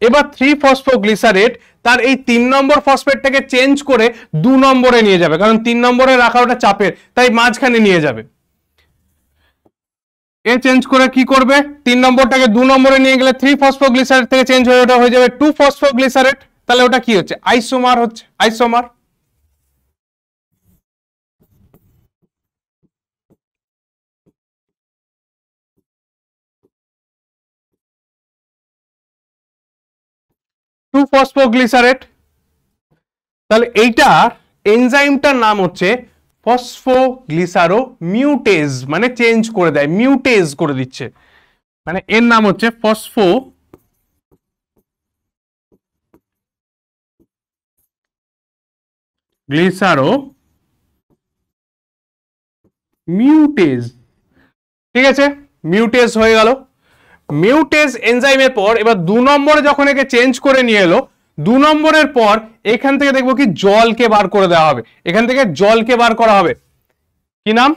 এবার থ্রি ফসফোগ্লিসারেট তার এই তিন নম্বর ফসফেটটাকে চেঞ্জ করে দু নম্বরে নিয়ে যাবে কারণ তিন নম্বরে রাখা ওটা চাপের তাই মাঝখানে নিয়ে যাবে এ চেঞ্জ করে কি করবে তিন নম্বরটাকে দু নম্বরে নিয়ে গেলে থ্রি ফসফোগ্লিসারেট থেকে চেঞ্জ হয়ে ওটা হয়ে যাবে টু ফসফোগ্লিসারেট তাহলে ওটা কি হচ্ছে আইসোমার হচ্ছে আইসোমার টু ফসফোগ্লিসারেট তাহলে এইটার এনজাইমটার নাম হচ্ছে ফসফোগ্লিসারো মিউটেজ মানে চেঞ্জ করে দেয় মিউটেজ করে দিচ্ছে মানে এর নাম হচ্ছে ফসফো গ্লিসারো মিউটেজ ঠিক আছে মিউটেজ হয়ে গেল মিউটেজ এনজাইমের পর এবার দু নম্বরে যখন একে চেঞ্জ করে নিয়ে এলো দু নম্বরের পর এখান থেকে দেখবো কি জলকে বার করে দেওয়া হবে এখান থেকে জলকে বার করা হবে কি নাম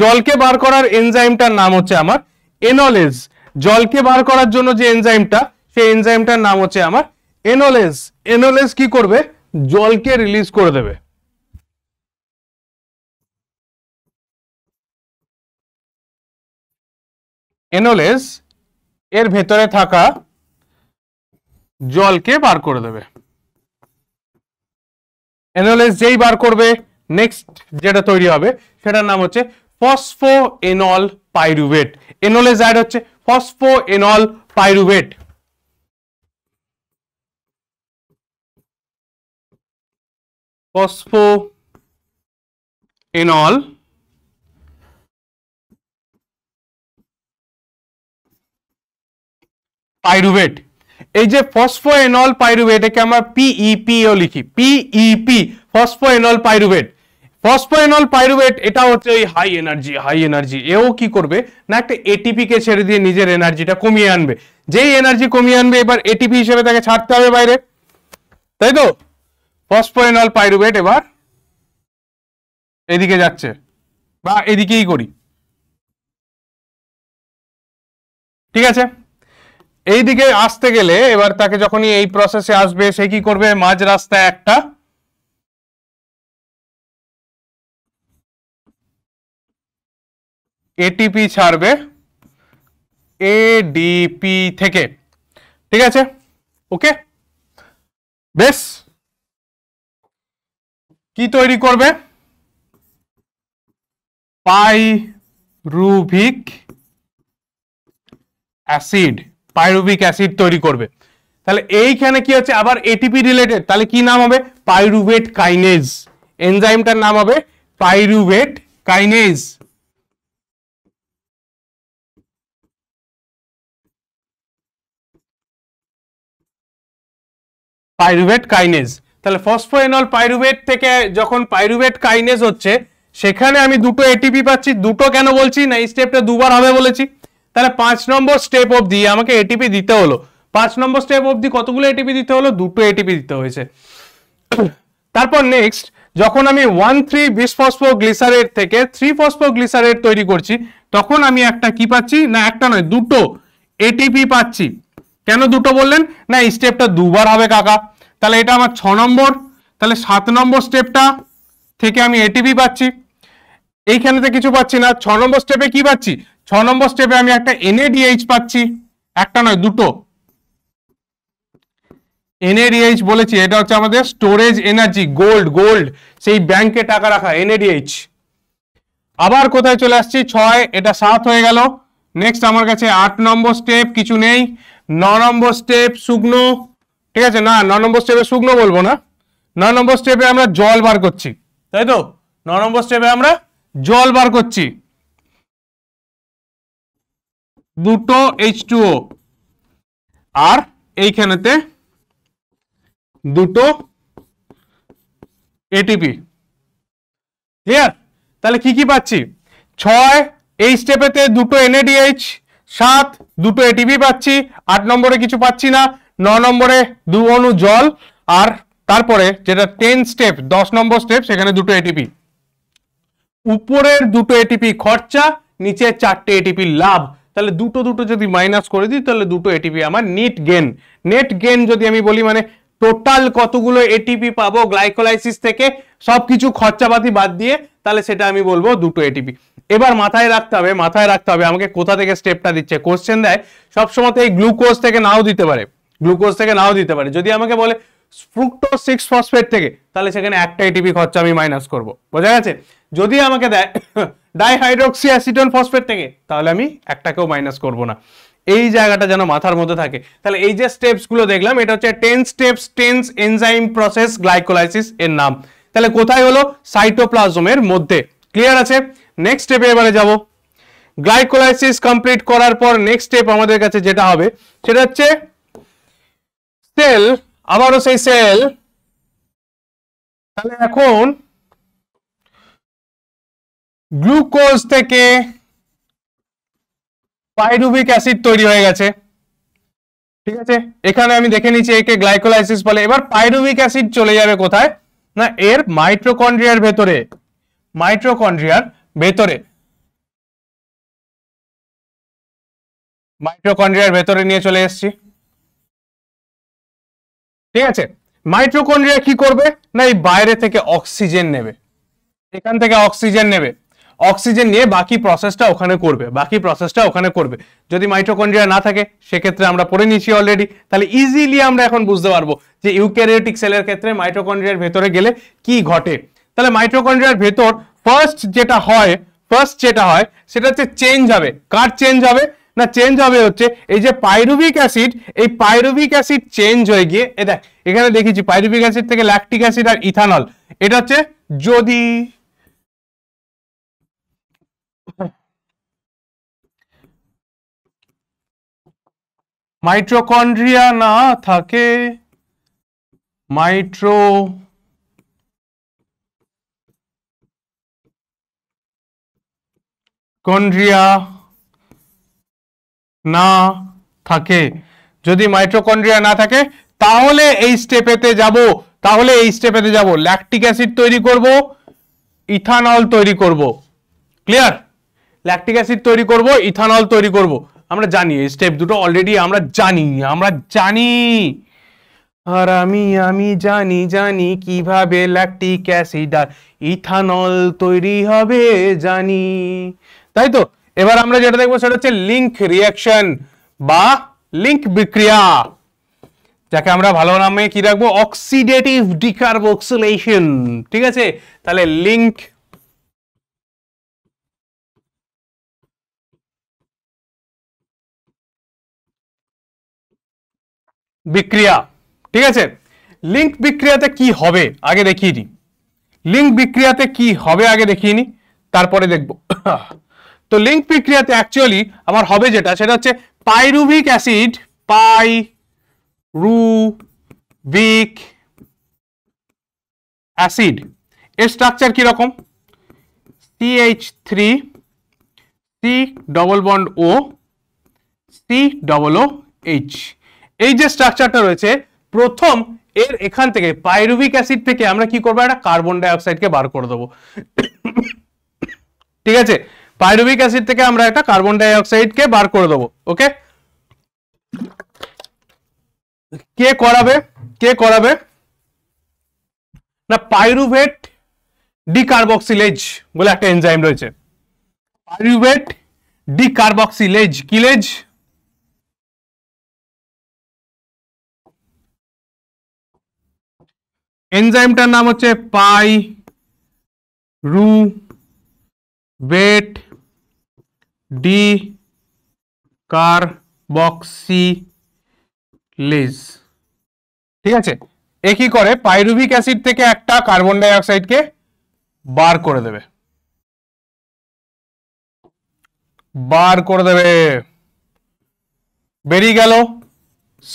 জলকে বার করার এনজাইমটার নাম হচ্ছে আমার এনোলেজ জলকে বার করার জন্য যে এনজাইমটা সেই এনজাইমটার নাম হচ্ছে আমার এনোলেজ এনোলেজ কি করবে জলকে রিলিজ করে দেবে এনোলেস এর ভেতরে থাকা জলকে বার করে দেবে এনোলেস যেই বার করবে নেক্সট যেটা তৈরি হবে সেটার নাম হচ্ছে ফসফো এনল পাইরুভেট এনোলেস অ্যাড হচ্ছে ফসফো এনল পাইরুভেট ফসফো এনল পাইরুভেট এই যে এনল পাইরুভেট এটাকে আমরা পিইপিও e লিখি PEP e enol pyruvate enol pyruvate এটা হচ্ছে ওই হাই এনার্জি হাই এনার্জি এও কি করবে না একটা এটিপিকে ছেড়ে দিয়ে নিজের এনার্জিটা কমিয়ে আনবে যেই এনার্জি কমিয়ে আনবে এবার এটিপি হিসেবে তাকে ছাড়তে হবে বাইরে তাই তো এনল পাইরুভেট এবার এদিকে যাচ্ছে বা এদিকেই করি ঠিক আছে এই দিকে আসতে গেলে এবার তাকে যখনই এই প্রসেসে আসবে সে কি করবে মাঝ রাস্তায় একটা এটিপি ছাড়বে এডিপি থেকে ঠিক আছে ওকে বেশ কি তৈরি করবে পাইরুভিক অ্যাসিড পাইরুভিক অ্যাসিড তৈরি করবে তাহলে এইখানে কি হচ্ছে আবার এটিপি রিলেটেড তাহলে কি নাম হবে পাইরুভেট কাইনেজ এনজাইমটার নাম হবে পাইরুভেট কাইনেজ পাইরুভেট কাইনেজ তাহলে ফসফোএনল পাইরুভেট থেকে যখন পাইরুভেট কাইনেজ হচ্ছে সেখানে আমি দুটো এটিপি পাচ্ছি দুটো কেন বলছি না এই স্টেপটা দুবার হবে বলেছি তাহলে পাঁচ নম্বর স্টেপ অবধি আমাকে এটিপি দিতে হলো পাঁচ নম্বর স্টেপ অবধি কতগুলো এটিপি দিতে হলো দুটো এটিপি দিতে হয়েছে তারপর নেক্সট যখন আমি ওয়ান থ্রি বিশ ফসফোগ্লিসারেট থেকে থ্রি গ্লিসারেট তৈরি করছি তখন আমি একটা কি পাচ্ছি না একটা নয় দুটো এটিপি পাচ্ছি কেন দুটো বললেন না এই স্টেপটা দুবার হবে কাকা তাহলে এটা আমার ছ নম্বর তাহলে সাত নম্বর স্টেপটা থেকে আমি এটিপি পাচ্ছি এইখানেতে কিছু পাচ্ছি না ছ নম্বর স্টেপে কি পাচ্ছি ছ নম্বর স্টেপে আমি একটা এনএডিএইচ পাচ্ছি একটা নয় দুটো এনএডিএইচ বলেছি এটা হচ্ছে আমাদের স্টোরেজ এনার্জি গোল্ড গোল্ড সেই ব্যাংকে টাকা রাখা এনএডিএইচ আবার কোথায় চলে আসছি ছয় এটা সাত হয়ে গেল নেক্সট আমার কাছে আট নম্বর স্টেপ কিছু নেই ন নম্বর স্টেপ শুকনো ঠিক আছে না ন নম্বর স্টেপে শুকনো বলবো না ন নম্বর স্টেপে আমরা জল বার করছি তাই তো ন নম্বর স্টেপে আমরা জল বার করছি দুটো এইচ ও আর এইখানেতে দুটো এটিপি ক্লিয়ার তাহলে কি কি পাচ্ছি ছয় এই স্টেপেতে দুটো এনএডিএইচ সাত দুটো এটিপি পাচ্ছি আট নম্বরে কিছু পাচ্ছি না ন নম্বরে দু অণু জল আর তারপরে যেটা টেন স্টেপ দশ নম্বর স্টেপ সেখানে দুটো এটিপি উপরের দুটো এটিপি খরচা নিচে চারটে এটিপি লাভ তাহলে দুটো দুটো যদি মাইনাস করে দিই তাহলে দুটো এটিপি আমার নেট গেন নেট গেন যদি আমি বলি মানে টোটাল কতগুলো এটিপি পাবো গ্লাইকোলাইসিস থেকে সব কিছু খরচাপাতি বাদ দিয়ে তাহলে সেটা আমি বলবো দুটো এটিপি এবার মাথায় রাখতে হবে মাথায় রাখতে হবে আমাকে কোথা থেকে স্টেপটা দিচ্ছে কোশ্চেন দেয় সবসময় এই গ্লুকোজ থেকে নাও দিতে পারে গ্লুকোজ থেকে নাও দিতে পারে যদি আমাকে বলে ফ্রুক্টো সিক্স ফসফেট থেকে তাহলে সেখানে একটা এটিপি খরচা আমি মাইনাস করবো বোঝা গেছে যদি আমাকে দেয় ডাইহাইড্রক্সি অ্যাসিটল ফসফেট থেকে তাহলে আমি একটাকেও মাইনাস করব না এই জায়গাটা যেন মাথার মধ্যে থাকে তাহলে এই যে স্টেপসগুলো দেখলাম এটা হচ্ছে ten steps tens enzyme process glycolysis এর নাম তাহলে কোথায় হলো সাইটোপ্লাজমের মধ্যে ক্লিয়ার আছে নেক্সট স্টেপে এবারে যাব গ্লাইকোলাইসিস কমপ্লিট করার পর নেক্সট স্টেপ আমাদের কাছে যেটা হবে সেটা হচ্ছে সেল আবারও সেই সেল তাহলে এখন গ্লুকোজ থেকে পাইরুভিক অ্যাসিড তৈরি হয়ে গেছে ঠিক আছে এখানে আমি দেখে নিচ্ছি একে গ্লাইকোলাইসিস বলে এবার পাইরুভিক অ্যাসিড চলে যাবে কোথায় না এর মাইট্রোকন্ড্রিয়ার ভেতরে মাইট্রোকন্ড্রিয়ার ভেতরে মাইট্রোকন্ড্রিয়ার ভেতরে নিয়ে চলে এসেছি ঠিক আছে মাইট্রোকন্ড্রিয়া কি করবে না এই বাইরে থেকে অক্সিজেন নেবে এখান থেকে অক্সিজেন নেবে অক্সিজেন নিয়ে বাকি প্রসেসটা ওখানে করবে বাকি প্রসেসটা ওখানে করবে যদি মাইট্রোকন্ড্রিয়া না থাকে সেক্ষেত্রে আমরা পড়ে নিয়েছি অলরেডি তাহলে ইজিলি আমরা এখন বুঝতে পারবো যে ইউক্যারিওটিক সেলের ক্ষেত্রে মাইট্রোকন্ড্রিয়ার ভেতরে গেলে কি ঘটে তাহলে মাইট্রোকন্ড্রিয়ার ভেতর ফার্স্ট যেটা হয় ফার্স্ট যেটা হয় সেটা হচ্ছে চেঞ্জ হবে কার চেঞ্জ হবে না চেঞ্জ হবে হচ্ছে এই যে পাইরুভিক অ্যাসিড এই পাইরুভিক অ্যাসিড চেঞ্জ হয়ে গিয়ে এ দেখ এখানে দেখেছি পাইরুভিক অ্যাসিড থেকে ল্যাকটিক অ্যাসিড আর ইথানল এটা হচ্ছে যদি মাইট্রোকন্ড্রিয়া না থাকে মাইট্রো কন্ড্রিয়া না থাকে যদি মাইট্রোকন্ড্রিয়া না থাকে তাহলে এই স্টেপেতে যাব তাহলে এই স্টেপেতে যাব ল্যাকটিক অ্যাসিড তৈরি করব ইথানল তৈরি করব ক্লিয়ার ল্যাকটিক অ্যাসিড তৈরি করব ইথানল তৈরি করব আমরা জানি এই স্টেপ দুটো অলরেডি আমরা জানি আমরা জানি আর আমি আমি জানি জানি কিভাবে ল্যাকটিক অ্যাসিড আর ইথানল তৈরি হবে জানি তাই তো এবার আমরা যেটা দেখবো সেটা হচ্ছে লিঙ্ক রিয়াকশন বা লিঙ্ক বিক্রিয়া যাকে আমরা ভালো নামে কি রাখবো অক্সিডেটিভ ডিকার্বোক্সিলেশন ঠিক আছে তাহলে লিঙ্ক বিক্রিয়া ঠিক আছে লিঙ্ক বিক্রিয়াতে কি হবে আগে দেখিয়ে নিই লিঙ্ক বিক্রিয়াতে কি হবে আগে দেখিয়ে নিই তারপরে দেখব তো লিঙ্ক বিক্রিয়াতে অ্যাকচুয়ালি আমার হবে যেটা সেটা হচ্ছে পাইরুভিক অ্যাসিড পাই রু বিক অ্যাসিড এর স্ট্রাকচার কীরকম CH three C double bond O C double O H এই যে স্ট্রাকচারটা রয়েছে প্রথম এর এখান থেকে পাইরুভিক অ্যাসিড থেকে আমরা কি করবো একটা কার্বন ডাইঅক্সাইডকে বার করে দেবো ঠিক আছে পাইরুভিক অ্যাসিড থেকে আমরা একটা কার্বন ডাইঅক্সাইডকে বার করে দেবো ওকে কে করাবে কে করাবে না পাইরুভেট ডিকার্বক্সিলেজ বলে একটা এনজাইম রয়েছে পাইরুভেট ডিকার্বক্সিলেজ কিলেজ এনজাইমটার নাম হচ্ছে pyruvate decarboxylase ঠিক আছে এ কি করে পাইরুভিক অ্যাসিড থেকে একটা কার্বন ডাইঅক্সাইডকে বার করে দেবে বার করে দেবে বেরিয়ে গেল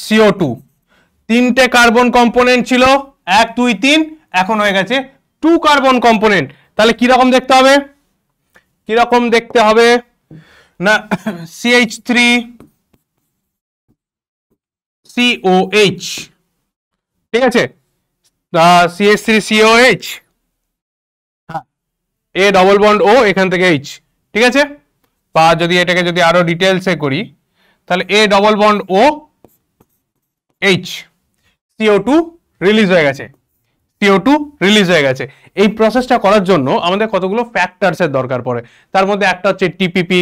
সিও টু তিনটে কার্বন কম্পোনেন্ট ছিল এক দুই তিন এখন হয়ে গেছে টু কার্বন কম্পোনেন্ট তাহলে কীরকম দেখতে হবে কীরকম দেখতে হবে না সিএইচ থ্রি সিওএইচ ঠিক আছে সিএইচ থ্রি সিওএইচ এ ডবল বন্ড ও এখান থেকে এইচ ঠিক আছে বা যদি এটাকে যদি আরো ডিটেলসে করি তাহলে এ double bond O H CO two release হয়ে গেছে টিও টু রিলিজ হয়ে গেছে এই প্রসেসটা করার জন্য আমাদের কতগুলো ফ্যাক্টরসের দরকার পড়ে তার মধ্যে একটা হচ্ছে টিপিপি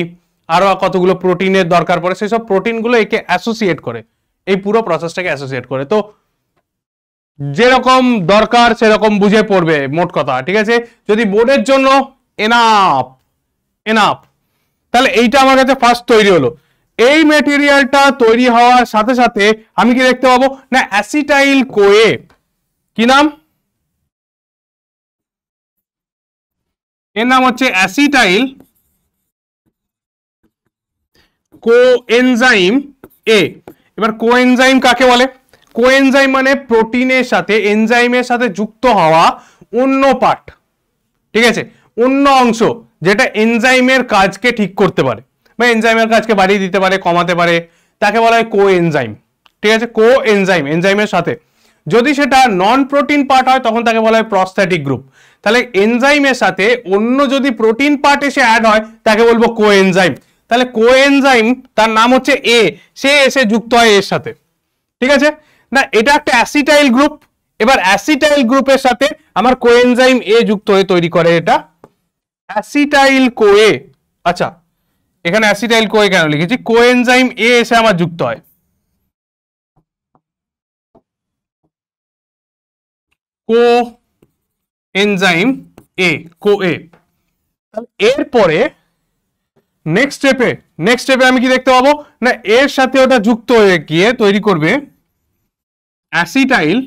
আরও কতগুলো প্রোটিনের দরকার পড়ে সেই সব প্রোটিনগুলো একে অ্যাসোসিয়েট করে এই পুরো প্রসেসটাকে অ্যাসোসিয়েট করে তো যেরকম দরকার সেরকম বুঝে পড়বে মোট কথা ঠিক আছে যদি বোর্ডের জন্য এনাপ এনাপ তাহলে এইটা আমার কাছে ফার্স্ট তৈরি হলো এই মেটেরিয়ালটা তৈরি হওয়ার সাথে সাথে আমি কি দেখতে পাবো না অ্যাসিটাইল কোয়ে কি নাম এর নাম হচ্ছে অ্যাসিটাইল কোএনজাইম এ এবার কোএনজাইম কাকে বলে কোএনজাইম মানে প্রোটিনের সাথে এনজাইমের সাথে যুক্ত হওয়া অন্য পার্ট ঠিক আছে অন্য অংশ যেটা এনজাইমের কাজকে ঠিক করতে পারে বা এনজাইমের কাজকে বাড়িয়ে দিতে পারে কমাতে পারে তাকে বলা হয় কো এনজাইম ঠিক আছে কো এনজাইম এনজাইমের সাথে যদি সেটা নন প্রোটিন পার্ট হয় তখন তাকে বলা হয় প্রস্থেটিক গ্রুপ তাহলে এনজাইমের সাথে অন্য যদি প্রোটিন পার্ট এসে অ্যাড হয় তাকে বলবো কো এনজাইম তাহলে কো এনজাইম তার নাম হচ্ছে এ সে এসে যুক্ত হয় এর সাথে ঠিক আছে না এটা একটা অ্যাসিটাইল গ্রুপ এবার অ্যাসিটাইল গ্রুপের সাথে আমার কোএনজাইম এ যুক্ত হয়ে তৈরি করে এটা অ্যাসিটাইল কো এ আচ্ছা এখানে অ্যাসিটাইল কোয়ে কেন লিখেছি কোয়েনজাইম এ এসে আমার যুক্ত হয় কো এনজাইম এ কো এ এরপরে নেক্সট স্টেপে নেক্সট স্টেপে আমি কি দেখতে পাবো না এর সাথে ওটা যুক্ত হয়ে গিয়ে তৈরি করবে acetyl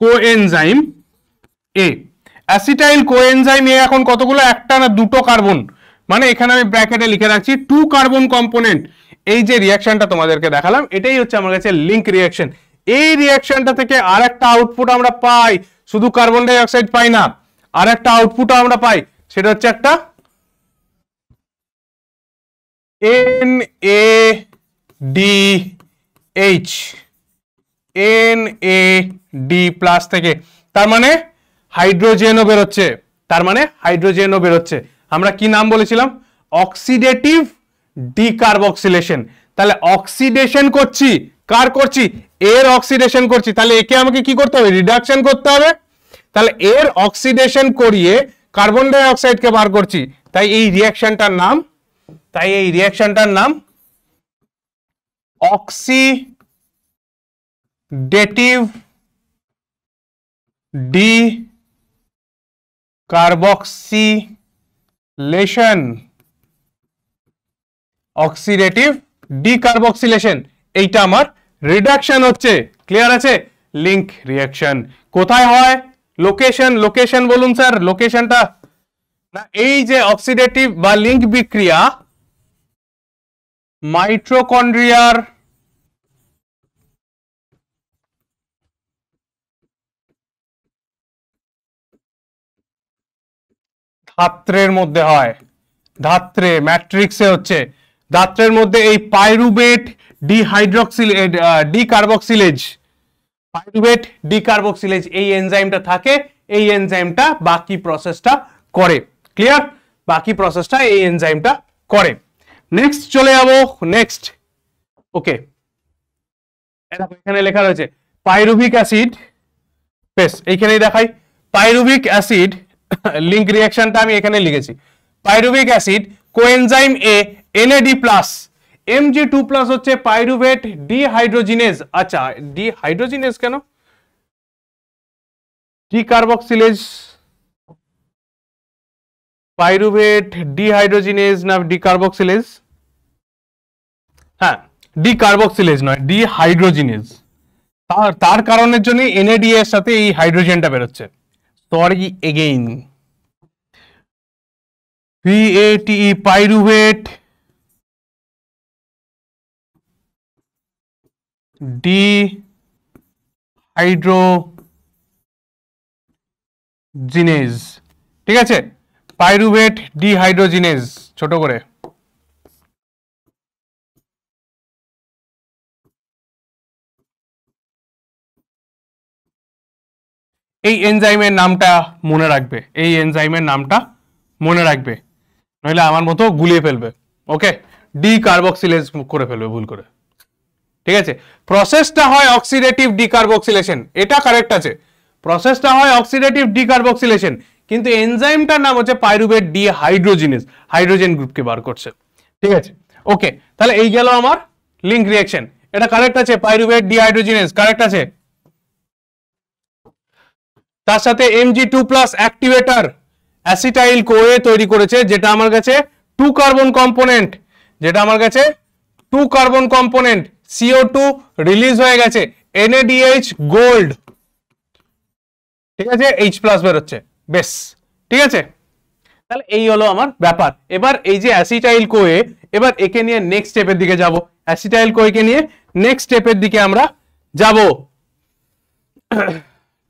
coenzyme A acetyl coenzyme A এখন কতগুলো একটা না দুটো কার্বন মানে এখানে আমি ব্র্যাকেটে লিখে রাখছি টু কার্বন কম্পোনেন্ট এই যে রিয়াকশনটা তোমাদেরকে দেখালাম এটাই হচ্ছে আমার কাছে লিঙ্ক রিয়াকশন এই রিয়াকশনটা থেকে আর একটা আউটপুট আমরা পাই শুধু কার্বন ডাইঅক্সাইড পাই না আর একটা আউটপুট আমরা পাই সেটা হচ্ছে একটা N A D H N A D plus থেকে তার মানে হাইড্রোজেনও বেরোচ্ছে তার মানে হাইড্রোজেনও বেরোচ্ছে আমরা কি নাম বলেছিলাম অক্সিডেটিভ ডিকার্বক্সিলেশন তাহলে অক্সিডেশন করছি কার করছি এর অক্সিডেশন করছি তাহলে একে আমাকে কি করতে হবে রিডাকশন করতে হবে তাহলে এর অক্সিডেশন করিয়ে কার্বন ডাই অক্সাইডকে বার করছি তাই এই রিয়াকশনটার নাম তাই এই রিয়াকশনটার নাম oxidative decarboxylation oxidative decarboxylation এইটা আমার রিডাকশন হচ্ছে ক্লিয়ার আছে লিঙ্ক রিয়াকশন কোথায় হয় লোকেশন লোকেশন বলুন স্যার লোকেশনটা না এই যে অক্সিডেটিভ বা লিঙ্ক বিক্রিয়া মাইট্রোকন্ড্রিয়ার ধাত্রের মধ্যে হয় ধাত্রে ম্যাট্রিক্সে হচ্ছে ধাত্রের মধ্যে এই পাইরুবেট ডিহাইড্রক্সিল ডিকার্বক্সিলেজ পাইরুবেট ডিকার্বক্সিলেজ এই এনজাইমটা থাকে এই এনজাইমটা বাকি প্রসেসটা করে ক্লিয়ার বাকি প্রসেসটা এই এনজাইমটা করে নেক্সট চলে যাবো নেক্সট ওকে এখানে লেখা রয়েছে পাইরুভিক অ্যাসিড বেশ এইখানেই দেখাই পাইরুভিক অ্যাসিড লিঙ্ক রিয়াকশনটা আমি এখানে লিখেছি pyruvic acid coenzyme A NAD plus MG two plus হচ্ছে পাইরুভেট ডিহাইড্রোজিনেজ আচ্ছা ডিহাইড্রোজিনেজ কেন ডিকার্বক্সিলেজ পাইরুভেট ডিহাইড্রোজিনেজ না ডিকার্বক্সিলেজ হ্যাঁ ডিকার্বক্সিলেজ নয় ডিহাইড্রোজিনেজ তার তার কারণের জন্য এনএডি এর সাথে এই হাইড্রোজেনটা বেরোচ্ছে sorry again PATE pyruvate dehydrogenase ঠিক আছে পাইরুভেট ডিহাইড্রোজিনেজ ছোট করে এই এনজাইমের নামটা মনে রাখবে এই এনজাইমের নামটা মনে রাখবে নইলে আমার মতো গুলিয়ে ফেলবে ওকে ডি কার্বক্সিলেজ করে ফেলবে ভুল করে ঠিক আছে প্রসেসটা হয় অক্সিডেটিভ ডিকার্বক্সিলেশন এটা কারেক্ট আছে প্রসেসটা হয় অক্সিডেটিভ ডিকার্বক্সিলেশন কিন্তু এনজাইমটার নাম হচ্ছে পাইরুবেট ডি হাইড্রোজিনিস হাইড্রোজেন গ্রুপকে বার করছে ঠিক আছে ওকে তাহলে এই গেল আমার লিঙ্ক রিয়েকশন এটা কারেক্ট আছে ডি হাইড্রোজিনিস কারেক্ট আছে তার সাথে MG two plus activator acetyl CoA তৈরি করেছে যেটা আমার কাছে টু কার্বন কম্পোনেন্ট যেটা আমার কাছে two carbon component CO two release হয়ে গেছে এনএডিএইচ গোল্ড ঠিক আছে এইচ প্লাস বেরোচ্ছে বেশ ঠিক আছে তাহলে এই হলো আমার ব্যাপার এবার এই যে অ্যাসিটাইল কোয়ে এবার একে নিয়ে নেক্সট স্টেপের দিকে যাব অ্যাসিটাইল কোয়েকে নিয়ে নেক্সট স্টেপের দিকে আমরা যাব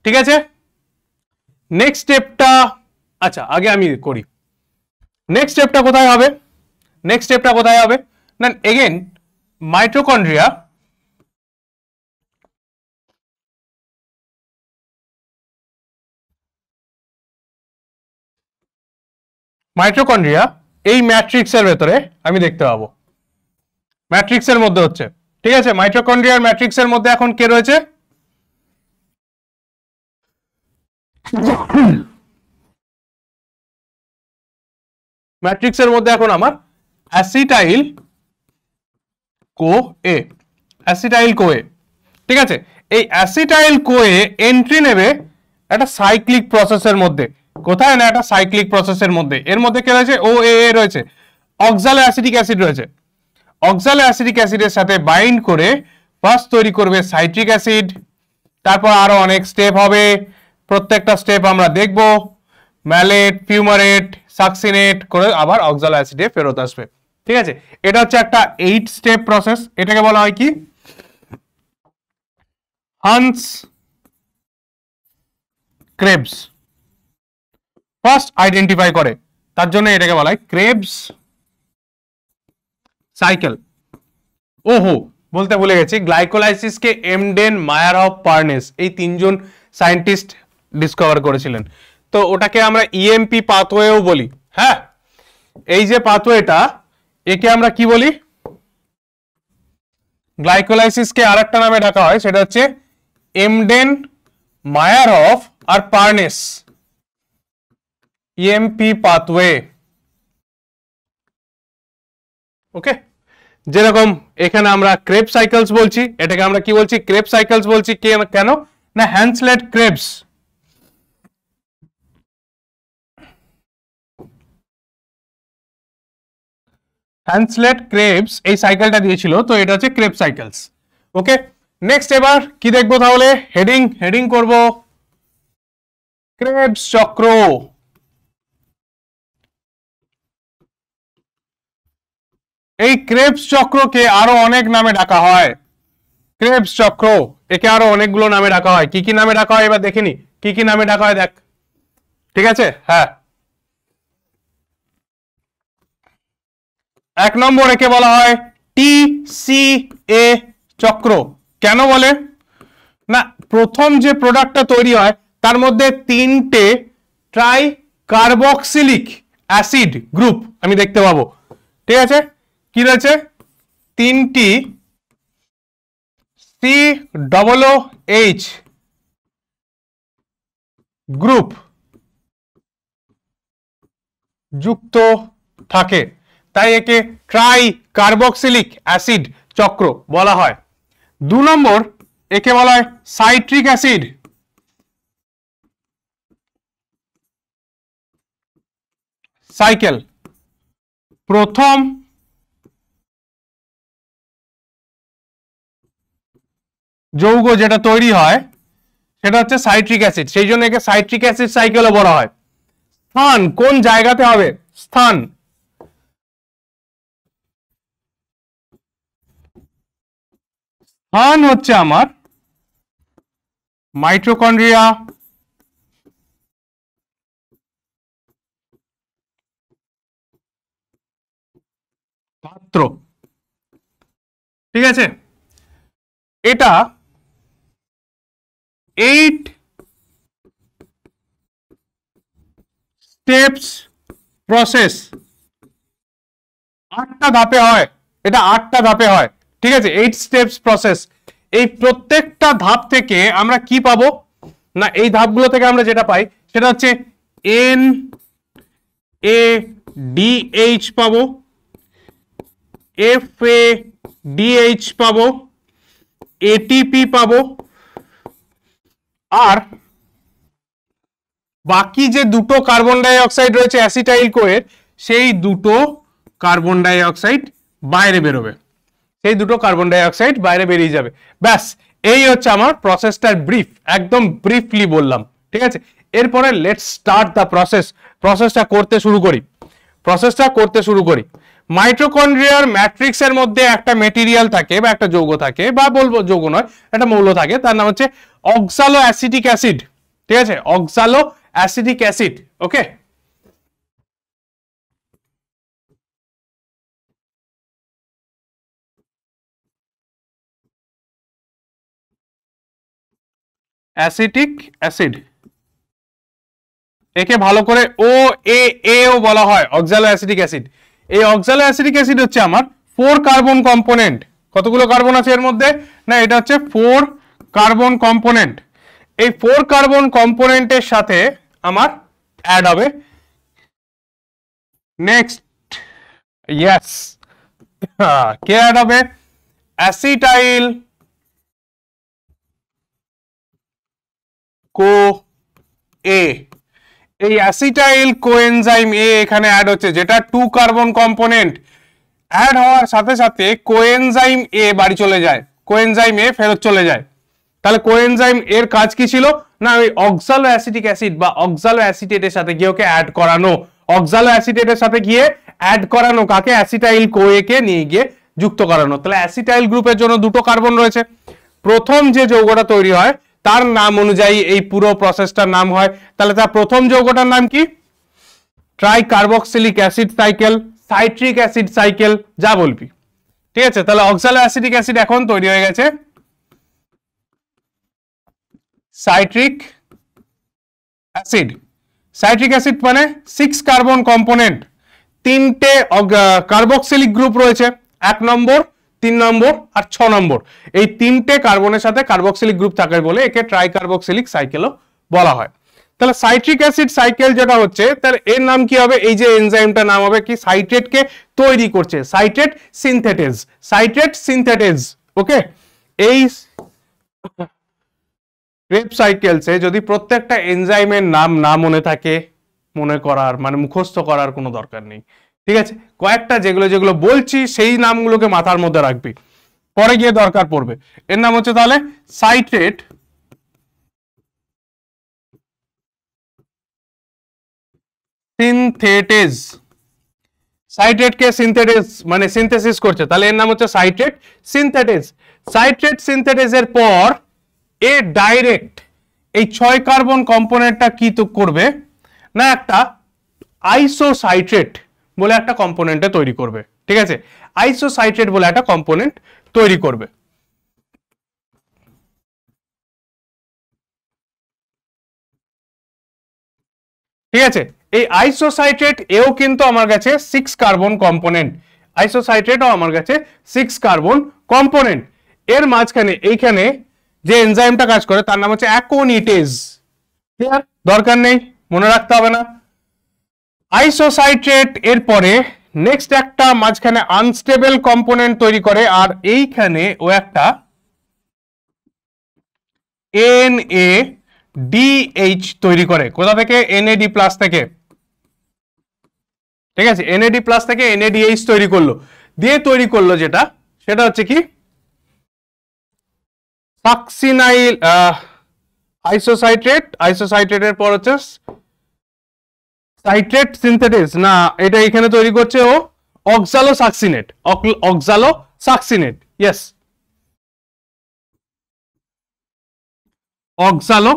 ঠিক আছে নেক্সট স্টেপটা আচ্ছা আগে আমি করি নেক্সট স্টেপটা কোথায় হবে নেক্সট স্টেপটা কোথায় হবে না এগেন মাইট্রোকন্ড্রিয়া মাইট্রোকন্ড্রিয়া এই ম্যাট্রিক্সের ভেতরে আমি দেখতে পাবো ম্যাট্রিক্সের মধ্যে হচ্ছে ঠিক আছে মাইট্রোকন্ড্রিয়ার ম্যাট্রিক্সের মধ্যে এখন কে রয়েছে ম্যাট্রিক্সের মধ্যে এখন আমার অ্যাসিটাইল কো এ অ্যাসিটাইল কো এ ঠিক আছে এই অ্যাসিটাইল কো এ এন্ট্রি নেবে একটা সাইক্লিক প্রসেসের মধ্যে কোথায় না একটা সাইক্লিক প্রসেসের মধ্যে এর মধ্যে কে রয়েছে ও এ রয়েছে অক্সাল অ্যাসিডিক অ্যাসিড রয়েছে অক্সাল অ্যাসিডিক অ্যাসিডের সাথে বাইন্ড করে ফার্স্ট তৈরি করবে সাইট্রিক অ্যাসিড তারপর আরো অনেক স্টেপ হবে প্রত্যেকটা স্টেপ আমরা দেখব ম্যালেট পিউমারেট সাকসিনেট করে আবার অক্সাল অ্যাসিডে ফেরত আসবে ঠিক আছে এটা হচ্ছে একটা এইট স্টেপ প্রসেস এটাকে বলা হয় কি হান্স ক্রেবস ফার্স্ট আইডেন্টিফাই করে তার জন্য এটাকে বলা হয় ক্রেবস সাইকেল ওহো বলতে ভুলে গেছি গ্লাইকোলাইসিসকে এমডেন মায়ার অফ পার্নেস এই তিনজন সায়েন্টিস্ট ডিসকভার করেছিলেন তো ওটাকে আমরা ইএমপি e পাথওয়েও বলি হ্যাঁ এই যে পাথওয়েটা একে আমরা কি বলি গ্লাইকোলাইসিসকে আর একটা নামে ডাকা হয় সেটা হচ্ছে এমডেন মায়ার অফ আর পার্নেস ইএমপি পাথওয়ে ওকে যেরকম এখানে আমরা ক্রেপ সাইকেলস বলছি এটাকে আমরা কি বলছি ক্রেপ সাইকেলস বলছি কেন না হ্যান্ডসলেট ক্রেপস হ্যান্সলেট ক্রেবস এই সাইকেলটা দিয়েছিল তো এটা হচ্ছে ক্রেপ সাইকেলস ওকে নেক্সট এবার কি দেখবো তাহলে হেডিং হেডিং করব ক্রেবস চক্র এই ক্রেপস চক্রকে আরো অনেক নামে ডাকা হয় ক্রেপস চক্র একে আরো অনেকগুলো নামে ডাকা হয় কি কি নামে ডাকা হয় এবার দেখেনি কি কি নামে ডাকা হয় দেখ ঠিক আছে হ্যাঁ এক নম্বর একে বলা হয় টি সি এ চক্র কেন বলে না প্রথম যে প্রোডাক্টটা তৈরি হয় তার মধ্যে তিনটে ট্রাই কার্বক্সিলিক অ্যাসিড গ্রুপ আমি দেখতে পাবো ঠিক আছে কি রয়েছে তিনটি সি ডবলও এইচ গ্রুপ যুক্ত থাকে তাই একে ট্রাই কার্বক্সিলিক অ্যাসিড চক্র বলা হয় দু নম্বর একে বলা হয় সাইট্রিক অ্যাসিড সাইকেল প্রথম যৌগ যেটা তৈরি হয় সেটা হচ্ছে সাইট্রিক অ্যাসিড সেই জন্য একে সাইট্রিক অ্যাসিড সাইকেলও বলা হয় স্থান কোন জায়গাতে হবে স্থান হার্ন হচ্ছে আমার মাইট্রোকন্ড্রিয়া পাত্র ঠিক আছে এটা এইট স্টেপস প্রসেস আটটা ধাপে হয় এটা আটটা ধাপে হয় ঠিক আছে এইট স্টেপস প্রসেস এই প্রত্যেকটা ধাপ থেকে আমরা কি পাবো না এই ধাপগুলো থেকে আমরা যেটা পাই সেটা হচ্ছে এন এ ডিএইচ পাবো এফ এ ডিএইচ পাবো এটিপি পাবো আর বাকি যে দুটো কার্বন ডাইঅক্সাইড রয়েছে অ্যাসিটাইল কোয়ের সেই দুটো কার্বন ডাইঅক্সাইড বাইরে বেরোবে সেই দুটো কার্বন ডাইঅক্সাইড বাইরে বেরিয়ে যাবে ব্যাস এই হচ্ছে আমার প্রসেসটার ব্রিফ একদম ব্রিফলি বললাম ঠিক আছে এরপরে লেট স্টার্ট দ্য প্রসেস প্রসেসটা করতে শুরু করি প্রসেসটা করতে শুরু করি মাইট্রোকন্ড্রিয়ার ম্যাট্রিক্সের মধ্যে একটা মেটেরিয়াল থাকে বা একটা যৌগ থাকে বা বলবো যৌগ নয় একটা মৌল থাকে তার নাম হচ্ছে অক্সালো অ্যাসিটিক অ্যাসিড ঠিক আছে oxaloacetic acid okay acetic acid একে ভালো করে ও এ এও বলা হয় অক্সালো অ্যাসিটিক অ্যাসিড এই অক্সালো অ্যাসিটিক অ্যাসিড হচ্ছে আমার ফোর কার্বন কম্পোনেন্ট কতগুলো কার্বন আছে এর মধ্যে না এটা হচ্ছে ফোর কার্বন কম্পোনেন্ট এই ফোর কার্বন কম্পোনেন্টের সাথে আমার অ্যাড হবে নেক্সট ইয়াস কে অ্যাড হবে অ্যাসিটাইল কো এ এই অ্যাসিটাইল কোএনজাইম এ এখানে অ্যাড হচ্ছে যেটা টু কার্বন কম্পোনেন্ট অ্যাড হওয়ার সাথে সাথে কোএনজাইম এ বাড়ি চলে যায় কোএনজাইম এ ফেরত চলে যায় তাহলে কোএনজাইম এর কাজ কি ছিল না ওই অক্সালো অ্যাসিটিক অ্যাসিড বা অক্সালো অ্যাসিটেটের সাথে গিয়ে ওকে অ্যাড করানো অক্সালো অ্যাসিটেটের সাথে গিয়ে অ্যাড করানো কাকে অ্যাসিটাইল কোএ কে নিয়ে গিয়ে যুক্ত করানো তাহলে অ্যাসিটাইল গ্রুপের জন্য দুটো কার্বন রয়েছে প্রথম যে যৌগটা তৈরি হয় তার নাম অনুযায়ী এই পুরো প্রসেসটার নাম হয় তাহলে তার প্রথম যৌগটার নাম কি tricarboxylic acid cycle citric acid cycle যা বলবি ঠিক আছে তাহলে অক্সালো অ্যাসিডিক অ্যাসিড এখন তৈরি হয়ে গেছে সাইট্রিক অ্যাসিড সাইট্রিক অ্যাসিড মানে সিক্স কার্বন কম্পোনেন্ট তিনটে কার্বক্সিলিক গ্রুপ রয়েছে এক নম্বর তিন নম্বর আর ছ নম্বর এই তিনটে কার্বনের সাথে কার্বক্সিলিক গ্রুপ থাকে বলে একে ট্রাই কার্বক্সিলিক সাইকেলও বলা হয় তাহলে সাইট্রিক অ্যাসিড সাইকেল যেটা হচ্ছে তাহলে এর নাম কি হবে এই যে এনজাইমটার নাম হবে কি সাইট্রেটকে তৈরি করছে citrate synthetase citrate synthetase okay এই রেপ সাইকেলসে যদি প্রত্যেকটা এনজাইমের নাম না মনে থাকে মনে করার মানে মুখস্থ করার কোনো দরকার নেই ঠিক আছে কয়েকটা যেগুলো যেগুলো বলছি সেই নামগুলোকে মাথার মধ্যে রাখবি পরে গিয়ে দরকার পড়বে এর নাম হচ্ছে তাহলে সাইট্রেট সিনথেটেজ সাইট্রেটকে সিনথেটেজ মানে সিনথেসিস করছে তাহলে এর নাম হচ্ছে সাইট্রেট সিনথেটেজ সাইট্রেট সিনথেটেজের পর এ ডাইরেক্ট এই ছয় কার্বন কম্পোনেন্টটা কি তো করবে না একটা আইসোসাইট্রেট বলে একটা কম্পোনেন্টে তৈরি করবে ঠিক আছে আইসোসাইট্রেট বলে একটা কম্পোনেন্ট তৈরি করবে ঠিক আছে এই আইসোসাইট্রেট এও কিন্তু আমার কাছে সিক্স কার্বন কম্পোনেন্ট আইসোসাইট্রেটও আমার কাছে সিক্স কার্বন কম্পোনেন্ট এর মাঝখানে এইখানে যে এনজাইমটা কাজ করে তার নাম হচ্ছে অ্যাকোনিটেজ ক্লিয়ার দরকার নেই মনে রাখতে হবে না আইসোসাইট্রেট এর পরে নেক্সট একটা মাঝখানে আনস্টেবল কম্পোনেন্ট তৈরি করে আর এইখানে ও একটা এন এ ডিএইচ তৈরি করে কোথা থেকে এনএডি প্লাস থেকে ঠিক আছে এনএডি প্লাস থেকে এনএডিএইচ তৈরি করলো দিয়ে তৈরি করলো যেটা সেটা হচ্ছে কি সাকসিনাইল আইসোসাইট্রেট আইসোসাইট্রেটের পর হচ্ছে সাইট্রেট সিনথেটিস না এটা এখানে তৈরি করছে ও oxalosuccinate oxalosuccinate yes oxalo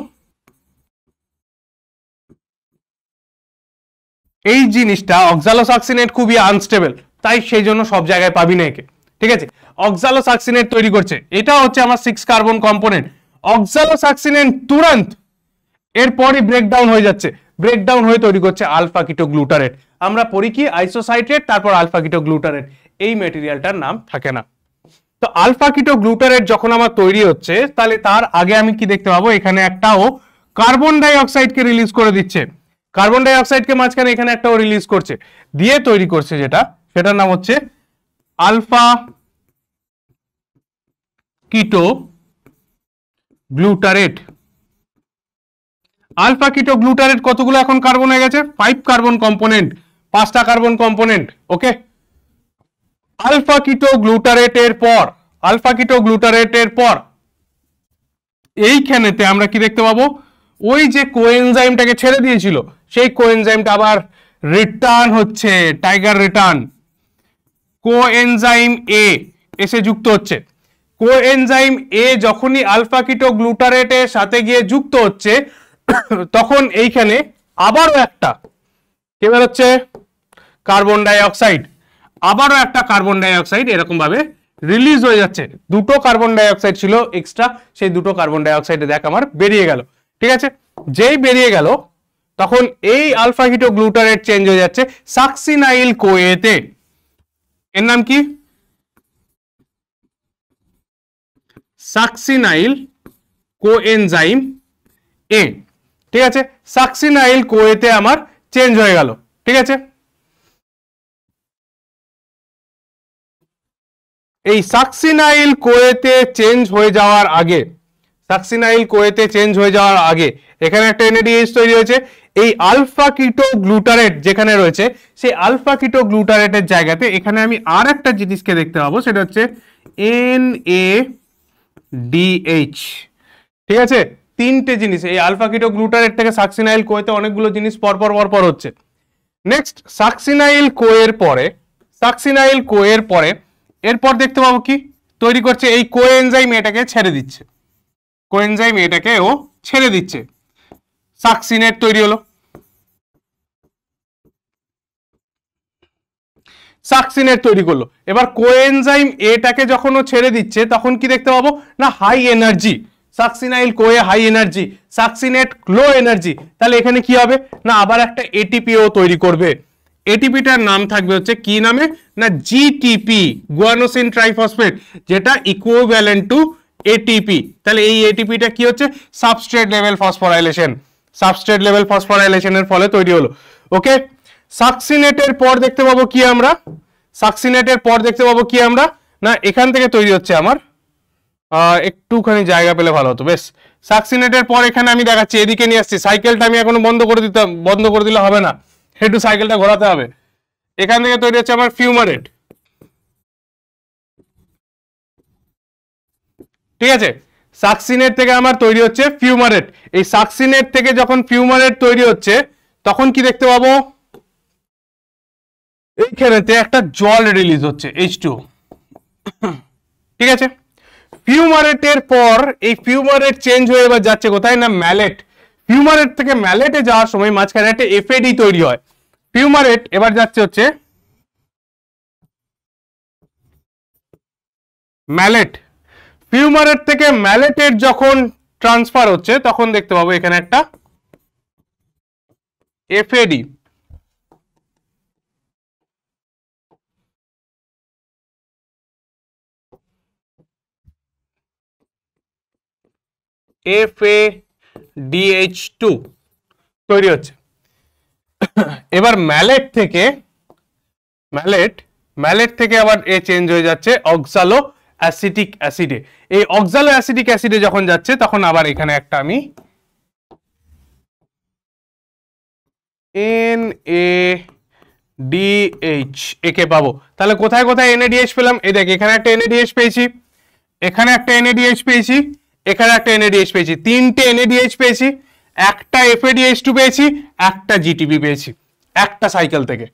এই জিনিসটা অক্সালো সাকসিনেট খুবই আনস্টেবল তাই সেই জন্য সব জায়গায় পাবি না একে ঠিক আছে অক্সালো সাকসিনেট তৈরি করছে এটা হচ্ছে আমার six carbon component oxalosuccinate তুরন্ত এরপরই ব্রেকডাউন হয়ে যাচ্ছে ব্রেকডাউন হয়ে তৈরি করছে আলফা কিটো গ্লুটারেট আমরা পড়ি কি আইসোসাইট্রেট তারপর আলফা কিটো গ্লুটারেট এই মেটেরিয়ালটার নাম থাকে না তো আলফা কিটো গ্লুটারেট যখন আমার তৈরি হচ্ছে তাহলে তার আগে আমি কি দেখতে পাবো এখানে একটাও কার্বন ডাইঅক্সাইডকে রিলিজ করে দিচ্ছে কার্বন ডাইঅক্সাইডকে মাঝখানে এখানে একটাও রিলিজ করছে দিয়ে তৈরি করছে যেটা সেটার নাম হচ্ছে আলফা কিটো গ্লুটারেট আলফা কিটো গ্লুটারেট কতগুলো এখন কার্বন হয়ে গেছে ফাইভ কার্বন কম্পোনেন্ট পাঁচটা carbon component okay alpha keto গ্লুটারেটের পর আলফা কিটো গ্লুটারেটের পর এইখানেতে আমরা কি দেখতে পাবো ওই যে কোএনজাইমটাকে ছেড়ে দিয়েছিল সেই কোএনজাইমটা আবার রিটার্ন হচ্ছে টাইগার রিটার্ন কোএনজাইম এ এসে যুক্ত হচ্ছে কোএনজাইম এ যখনই আলফা কিটো গ্লুটারেটের সাথে গিয়ে যুক্ত হচ্ছে তখন এইখানে আবারও একটা কে বেরোচ্ছে কার্বন ডাইঅক্সাইড আবারও একটা কার্বন ডাইঅক্সাইড এরকমভাবে রিলিজ হয়ে যাচ্ছে দুটো কার্বন ডাইঅক্সাইড ছিল এক্সট্রা সেই দুটো কার্বন ডাইঅক্সাইডে দেখ আমার বেরিয়ে গেল ঠিক আছে যেই বেরিয়ে গেল তখন এই আলফা হিটো গ্লুটারেট চেঞ্জ হয়ে যাচ্ছে সাকসিনাইল কোয়েতে এর নাম কি সাকসিনাইল কোএনজাইম এ ঠিক আছে সাকসিনাইল কোয়েতে আমার চেঞ্জ হয়ে গেল ঠিক আছে এই সাকসিনাইল কোয়েতে চেঞ্জ হয়ে যাওয়ার আগে সাকসিনাইল কোয়েতে চেঞ্জ হয়ে যাওয়ার আগে এখানে একটা এনএডিএস তৈরি হয়েছে এই আলফা কিটো গ্লুটারেট যেখানে রয়েছে সেই আলফা কিটো গ্লুটারেটের জায়গাতে এখানে আমি আর একটা জিনিসকে দেখতে পাবো সেটা হচ্ছে এন এ ডিএইচ ঠিক আছে তিনটে জিনিস এই আলফা কিটো থেকে সাকসিনাইল কোয়েতে অনেকগুলো জিনিস পরপর পরপর হচ্ছে নেক্সট সাকসিনাইল কোয়ের পরে সাকসিনাইল কোয়ের পরে এরপর দেখতে পাবো কি তৈরি করছে এই কোয়েনজাইম এটাকে ছেড়ে দিচ্ছে কোয়েনজাইম এটাকে ও ছেড়ে দিচ্ছে সাকসিনেট তৈরি হলো সাকসিনেট তৈরি করলো এবার কোয়েনজাইম এটাকে যখন ও ছেড়ে দিচ্ছে তখন কি দেখতে পাবো না high energy succinyl CoA high energy succinate low energy তাহলে এখানে কি হবে না আবার একটা এটিপিও তৈরি করবে এটিপিটার নাম থাকবে হচ্ছে কি নামে না জিটিপি গুয়ানোসিন ট্রাইফসফেট যেটা ইকুইভ্যালেন্ট টু এটিপি তাহলে এই এটিপিটা কি হচ্ছে substrate level phosphorylation substrate level ফসফোরাইলেশনের ফলে তৈরি হলো ওকে সাকসিনেটের পর দেখতে পাবো কি আমরা সাকসিনেটের পর দেখতে পাবো কি আমরা না এখান থেকে তৈরি হচ্ছে আমার একটুখানি জায়গা পেলে ভালো হতো বেশ সাকসিনেটের পর এখানে আমি দেখাচ্ছি এদিকে নিয়ে আসছি সাইকেলটা আমি এখনো বন্ধ করে দিতে বন্ধ করে দিলে হবে না একটু সাইকেলটা ঘোরাতে হবে এখান থেকে তৈরি হচ্ছে আমার ফিউমারেট ঠিক আছে সাকসিনেট থেকে আমার তৈরি হচ্ছে ফিউমারেট এই সাকসিনেট থেকে যখন ফিউমারেট তৈরি হচ্ছে তখন কি দেখতে পাবো এইখানেতে একটা জল রিলিজ হচ্ছে এইচ টু ঠিক আছে পিউমারেটের পর এই পিউমারেট চেঞ্জ হয়ে এবার যাচ্ছে কোথায় না ম্যালেট পিউমারেট থেকে ম্যালেটে যাওয়ার সময় মাঝখানে একটা এফএডি তৈরি হয় পিউমারেট এবার যাচ্ছে হচ্ছে ম্যালেট পিউমারেট থেকে ম্যালেটের যখন ট্রান্সফার হচ্ছে তখন দেখতে পাবো এখানে একটা FAD F A DH two তৈরি হচ্ছে এবার ম্যালেট থেকে ম্যালেট ম্যালেট থেকে আবার এ চেঞ্জ হয়ে যাচ্ছে অক্সালো অ্যাসিটিক অ্যাসিডে এই অক্সালো অ্যাসিটিক অ্যাসিডে যখন যাচ্ছে তখন আবার এখানে একটা আমি এন এ ডিএইচ একে পাবো তাহলে কোথায় কোথায় এনএডিএইচ পেলাম এ দেখ এখানে একটা এনএডিএইচ পেয়েছি এখানে একটা এনএডিএইচ পেয়েছি এখানে একটা এনএডিএইচ পেয়েছি তিনটে এনএডিএইচ পেয়েছি একটা এফএডিএইচ টু পেয়েছি একটা জিটিবি পেয়েছি একটা সাইকেল থেকে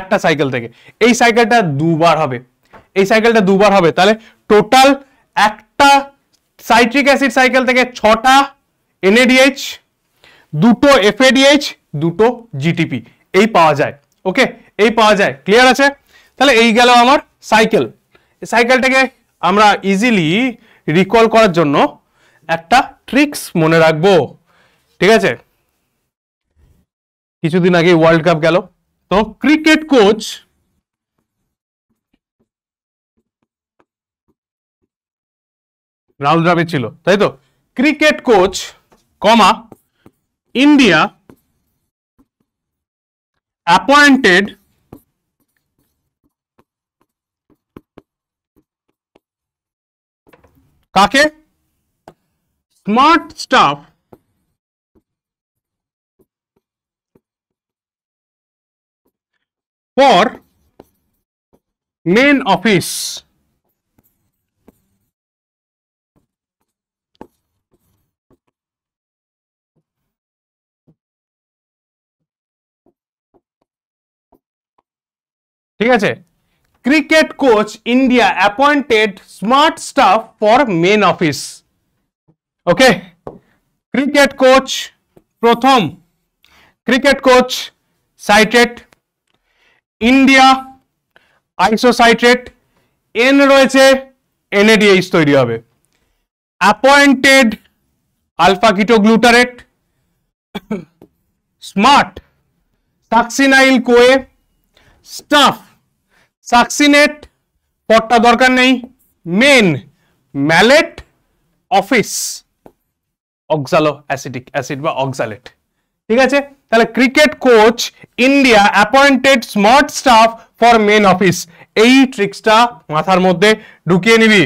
একটা সাইকেল থেকে এই সাইকেলটা দুবার হবে এই সাইকেলটা দুবার হবে তাহলে টোটাল একটা সাইট্রিক অ্যাসিড সাইকেল থেকে ছটা এনএডিএইচ দুটো এফএডিএইচ দুটো জিটিপি এই পাওয়া যায় ওকে এই পাওয়া যায় ক্লিয়ার আছে তাহলে এই গেল আমার সাইকেল সাইকেলটাকে আমরা ইজিলি রিকল করার জন্য একটা ট্রিক্স মনে রাখবো ঠিক আছে কিছুদিন আগে ওয়ার্ল্ড কাপ গেল তো ক্রিকেট কোচ রাহুল দ্রাবিড় ছিল তাই তো cricket coach comma India appointed কাকে smart staff for main office ঠিক আছে cricket coach India appointed smart staff for main office okay cricket coach প্রথম cricket coach citrate India isocitrate এন রয়েছে এনএডিএইচ তৈরি হবে appointed alpha ketoglutarate smart succinyl CoA staff succinate পটটা দরকার নেই main malate office oxalo acidic acid বা oxalate ঠিক আছে তাহলে cricket coach India appointed smart staff for main office এই ট্রিক্সটা মাথার মধ্যে ঢুকিয়ে নিবি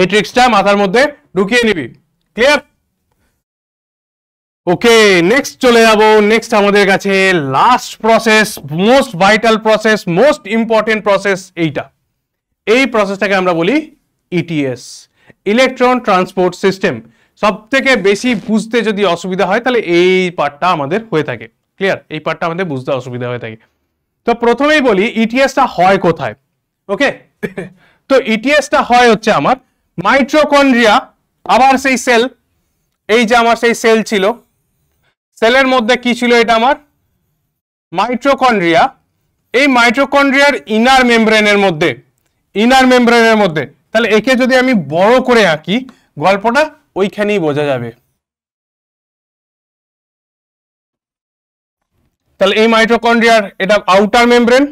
এই ট্রিক্সটা মাথার মধ্যে ঢুকিয়ে নিবি ক্লিয়ার ওকে নেক্সট চলে যাব নেক্সট আমাদের কাছে last process most vital process most important process এইটা এই প্রসেসটাকে আমরা বলি ETS e electron transport system সব থেকে বেশি বুঝতে যদি অসুবিধা হয় তাহলে এই পার্টটা আমাদের হয়ে থাকে ক্লিয়ার এই পার্টটা আমাদের বুঝতে অসুবিধা হয়ে থাকে তো প্রথমেই বলি ইটিএসটা e হয় কোথায় ওকে তো ইটিএসটা e হয় হচ্ছে আমার মাইট্রোকন্ড্রিয়া আবার সেই সেল এই যে আমার সেই সেল ছিল সেলের মধ্যে কি ছিল এটা আমার মাইট্রোকন্ড্রিয়া এই মাইট্রোকন্ড্রিয়ার ইনার মেমব্রেনের মধ্যে ইনার মেমব্রেনের মধ্যে তাহলে একে যদি আমি বড় করে আঁকি গল্পটা ওইখানেই বোঝা যাবে তাহলে এই মাইট্রোকন্ড্রিয়ার এটা আউটার মেমব্রেন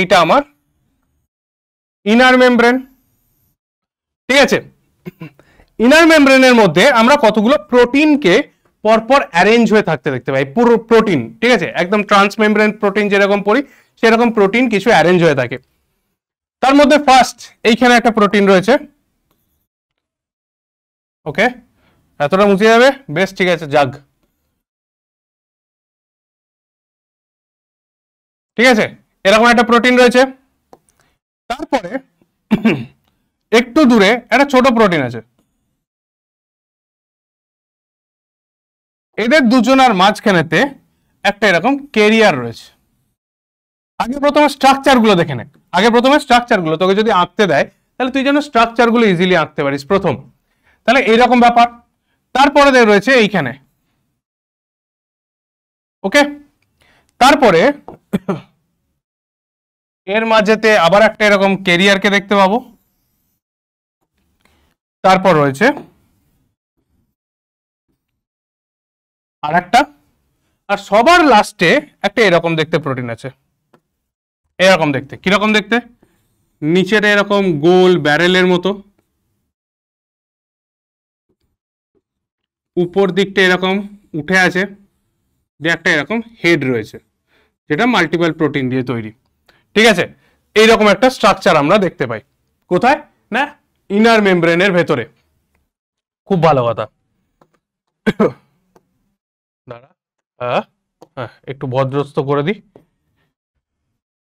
এইটা আমার ইনার মেমব্রেন ঠিক আছে ইনার মেমব্রেনের মধ্যে আমরা কতগুলো প্রোটিনকে পরপর অ্যারেঞ্জ হয়ে থাকতে দেখতে পাই পুরো প্রোটিন ঠিক আছে একদম ট্রান্স মেমব্রেন প্রোটিন যেরকম পড়ি সেরকম প্রোটিন কিছু অ্যারেঞ্জ হয়ে থাকে তার মধ্যে ফার্স্ট এইখানে একটা প্রোটিন রয়েছে ওকে এতটা মুছে যাবে বেশ ঠিক আছে জাগ ঠিক আছে এরকম একটা প্রোটিন রয়েছে তারপরে একটু দূরে একটা ছোট প্রোটিন আছে এদের দুজনার মাঝখানেতে একটা এরকম কেরিয়ার রয়েছে আগে প্রথমে স্ট্রাকচারগুলো দেখে নেয় আগে প্রথমে স্ট্রাকচারগুলো তোকে যদি আঁকতে দেয় তাহলে তুই যেন স্ট্রাকচারগুলো ইজিলি আঁকতে পারিস প্রথম তাহলে এইরকম ব্যাপার তারপরে রয়েছে এইখানে ওকে তারপরে এর মাঝেতে আবার একটা এরকম কেরিয়ারকে দেখতে পাবো তারপর রয়েছে আর একটা আর সবার লাস্টে একটা এরকম দেখতে প্রোটিন আছে এরকম দেখতে কিরকম দেখতে নিচের এরকম গোল ব্যারেলের মতো উপর দিকটা এরকম উঠে আছে যে একটা এরকম হেড রয়েছে যেটা মাল্টিপল প্রোটিন দিয়ে তৈরি ঠিক আছে এইরকম একটা স্ট্রাকচার আমরা দেখতে পাই কোথায় না ইনার মেমব্রেনের ভেতরে খুব ভালো কথা দাঁড়া হ্যাঁ একটু ভদ্রস্ত করে দিই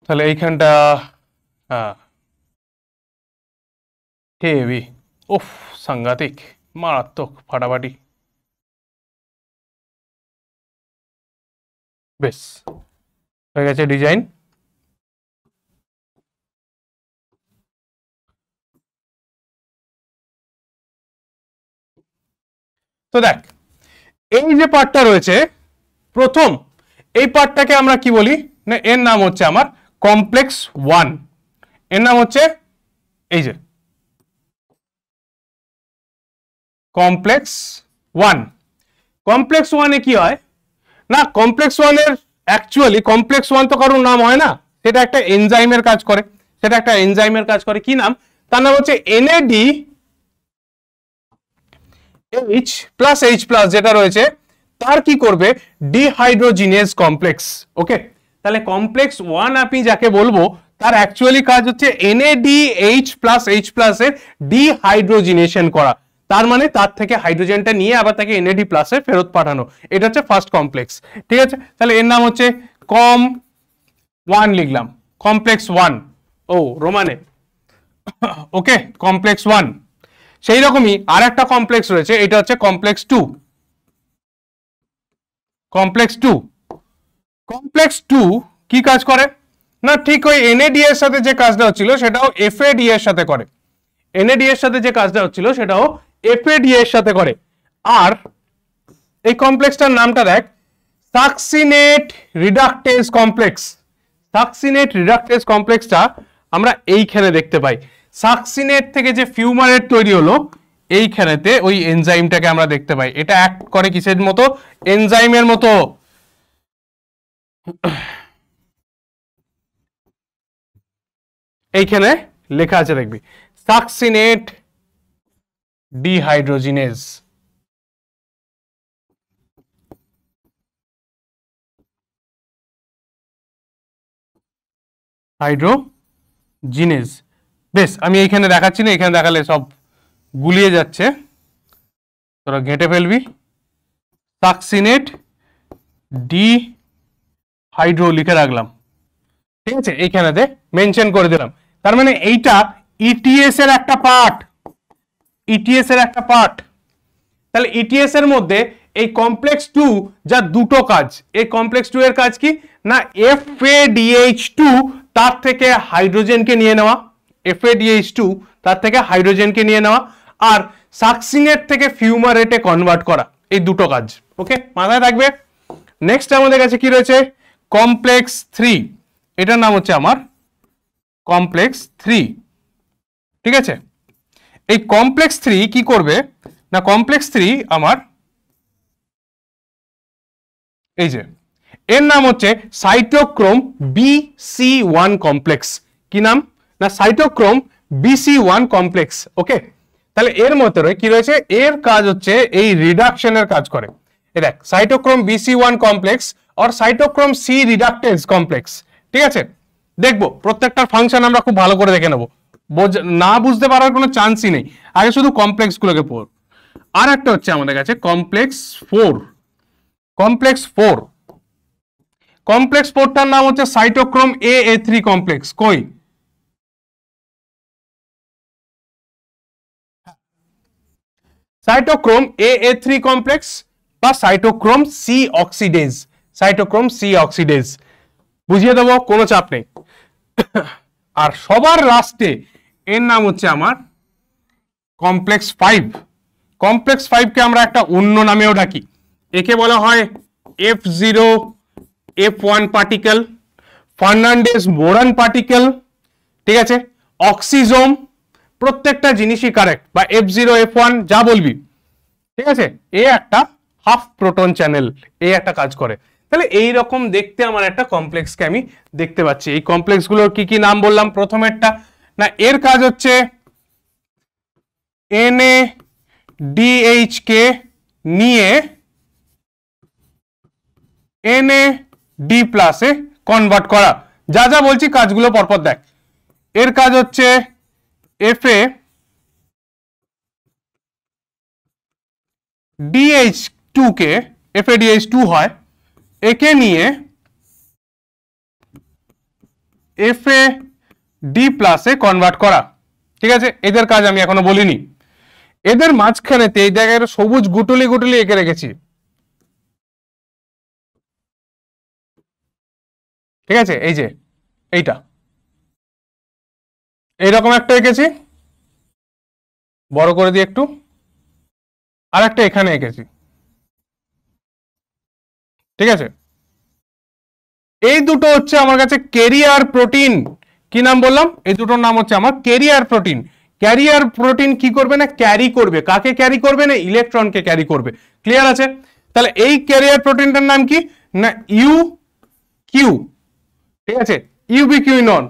তাহলে এইখানটা হেভি ওফ সাংঘাতিক মারাত্মক ফাটাফাটি বেশ হয়ে গেছে ডিজাইন তো দেখ এই যে পার্টটা রয়েছে প্রথম এই পার্টটাকে আমরা কি বলি না এর নাম হচ্ছে আমার কমপ্লেক্স ওয়ান এর নাম হচ্ছে এই যে কমপ্লেক্স ওয়ান কমপ্লেক্স ওয়ানে কি হয় না কমপ্লেক্স ওয়ানের অ্যাকচুয়ালি কমপ্লেক্স ওয়ান তো কারোর নাম হয় না সেটা একটা এনজাইমের কাজ করে সেটা একটা এনজাইমের কাজ করে কি নাম তার নাম হচ্ছে NAD H plus H plus যেটা রয়েছে তার কি করবে ডিহাইড্রোজিনিয়াস কমপ্লেক্স ওকে তাহলে কমপ্লেক্স ওয়ান আপনি যাকে বলবো তার অ্যাকচুয়ালি কাজ হচ্ছে এনএডিএইচ প্লাস এইচ প্লাস এর ডিহাইড্রোজিনেশন করা তার মানে তার থেকে হাইড্রোজেনটা নিয়ে আবার তাকে এনএডি প্লাসে ফেরত পাঠানো এটা হচ্ছে ফার্স্ট কমপ্লেক্স ঠিক আছে তাহলে এর নাম হচ্ছে কম ওয়ান লিখলাম কমপ্লেক্স ওয়ান ও রোমানে ওকে কমপ্লেক্স ওয়ান সেই রকমই আর একটা কমপ্লেক্স রয়েছে এটা হচ্ছে complex two complex two complex two কি কাজ করে না ঠিক ওই এনএডি এর সাথে যে কাজটা হচ্ছিল সেটাও এফএডি এর সাথে করে এনএডি এর সাথে যে কাজটা হচ্ছিল সেটাও এফএডি এর সাথে করে আর এই কমপ্লেক্সটার নামটা দেখ succinate reductase complex succinate reductase কমপ্লেক্সটা আমরা এইখানে দেখতে পাই সাকসিনেট থেকে যে ফিউমারেট তৈরি হলো এইখানেতে ওই এনজাইমটাকে আমরা দেখতে পাই এটা অ্যাক্ট করে কিসের মতো এনজাইমের মতো এইখানে লেখা আছে দেখবি সাকসিনেট ডিহাইড্রোজিনেজ হাইড্রোজিনেজ বেশ আমি এইখানে দেখাচ্ছি না এখানে দেখালে সব গুলিয়ে যাচ্ছে তোরা ঘেঁটে ফেলবি সাকসিনেট ডি হাইড্রো লিখে রাখলাম ঠিক আছে এইখানেতে মেনশন করে দিলাম তার মানে এইটা ইটিএস e এর একটা পার্ট ইটিএস e এর একটা পার্ট তাহলে ইটিএস e এর মধ্যে এই কমপ্লেক্স টু যা দুটো কাজ এই কমপ্লেক্স টু এর কাজ কি না এফ এডিএইচ টু তার থেকে হাইড্রোজেনকে নিয়ে নেওয়া এফ এডিএইচ টু তার থেকে হাইড্রোজেনকে নিয়ে নেওয়া আর সাকসিনেট থেকে ফিউমারেটে কনভার্ট করা এই দুটো কাজ ওকে মাথায় থাকবে নেক্সট আমাদের কাছে কি রয়েছে কমপ্লেক্স থ্রি এটার নাম হচ্ছে আমার কমপ্লেক্স থ্রি ঠিক আছে এই কমপ্লেক্স থ্রি কি করবে না কমপ্লেক্স থ্রি আমার এই যে এর নাম হচ্ছে cytochrome B C one complex কি নাম না cytochrome B C one complex okay তাহলে এর মধ্যে কি রয়েছে এর কাজ হচ্ছে এই রিডাকশনের কাজ করে দেখ cytochrome C one complex or cytochrome C reductase complex ঠিক আছে দেখবো প্রত্যেকটার ফাংশন আমরা খুব ভালো করে দেখে নেবো না বুঝতে পারার কোনো চান্সই নেই আগে শুধু কমপ্লেক্সগুলোকে পড় আর একটা হচ্ছে আমাদের কাছে complex four complex four complex ফোরটার নাম হচ্ছে cytochrome A A three complex কই cytochrome A A three complex বা cytochrome C oxidase cytochrome C oxidase বুঝিয়ে দেবো কোনো চাপ নেই আর সবার লাস্টে এর নাম হচ্ছে আমার কমপ্লেক্স ফাইভ কমপ্লেক্স ফাইভকে আমরা একটা অন্য নামেও ডাকি একে বলা হয় F zero F one particle Fernandez Moran particle ঠিক আছে অক্সিজোম প্রত্যেকটা জিনিসই কারেক্ট বা এফ জিরো এফ ওয়ান যা বলবি ঠিক আছে এ একটা হাফ প্রোটন চ্যানেল এ একটা কাজ করে তাহলে এই রকম দেখতে আমার একটা কমপ্লেক্সকে আমি দেখতে পাচ্ছি এই কমপ্লেক্সগুলোর কি কি নাম বললাম প্রথমেরটা না এর কাজ হচ্ছে এন এ ডিএইচকে নিয়ে এন এ ডি প্লাসে কনভার্ট করা যা যা বলছি কাজগুলো পরপর দেখ এর কাজ হচ্ছে এফ এ ডিএইচ টুকে এফ এ ডিএইচ টু হয় একে নিয়ে এফ এ ডি প্লাসে কনভার্ট করা ঠিক আছে এদের কাজ আমি এখনো বলিনি এদের মাঝখানেতে এই জায়গায় সবুজ গুটুলি গুটুলি এঁকে রেখেছি ঠিক আছে এই যে এইটা এইরকম একটা এঁকেছি বড় করে দিয়ে একটু আর একটা এখানে এঁকেছি ঠিক আছে এই দুটো হচ্ছে আমার কাছে কেরিয়ার প্রোটিন কি নাম বললাম এই দুটোর নাম হচ্ছে আমার কেরিয়ার প্রোটিন ক্যারিয়ার প্রোটিন কি করবে না ক্যারি করবে কাকে ক্যারি করবে না ইলেকট্রনকে ক্যারি করবে ক্লিয়ার আছে তাহলে এই ক্যারিয়ার প্রোটিনটার নাম কি না ইউ কিউ ঠিক আছে নন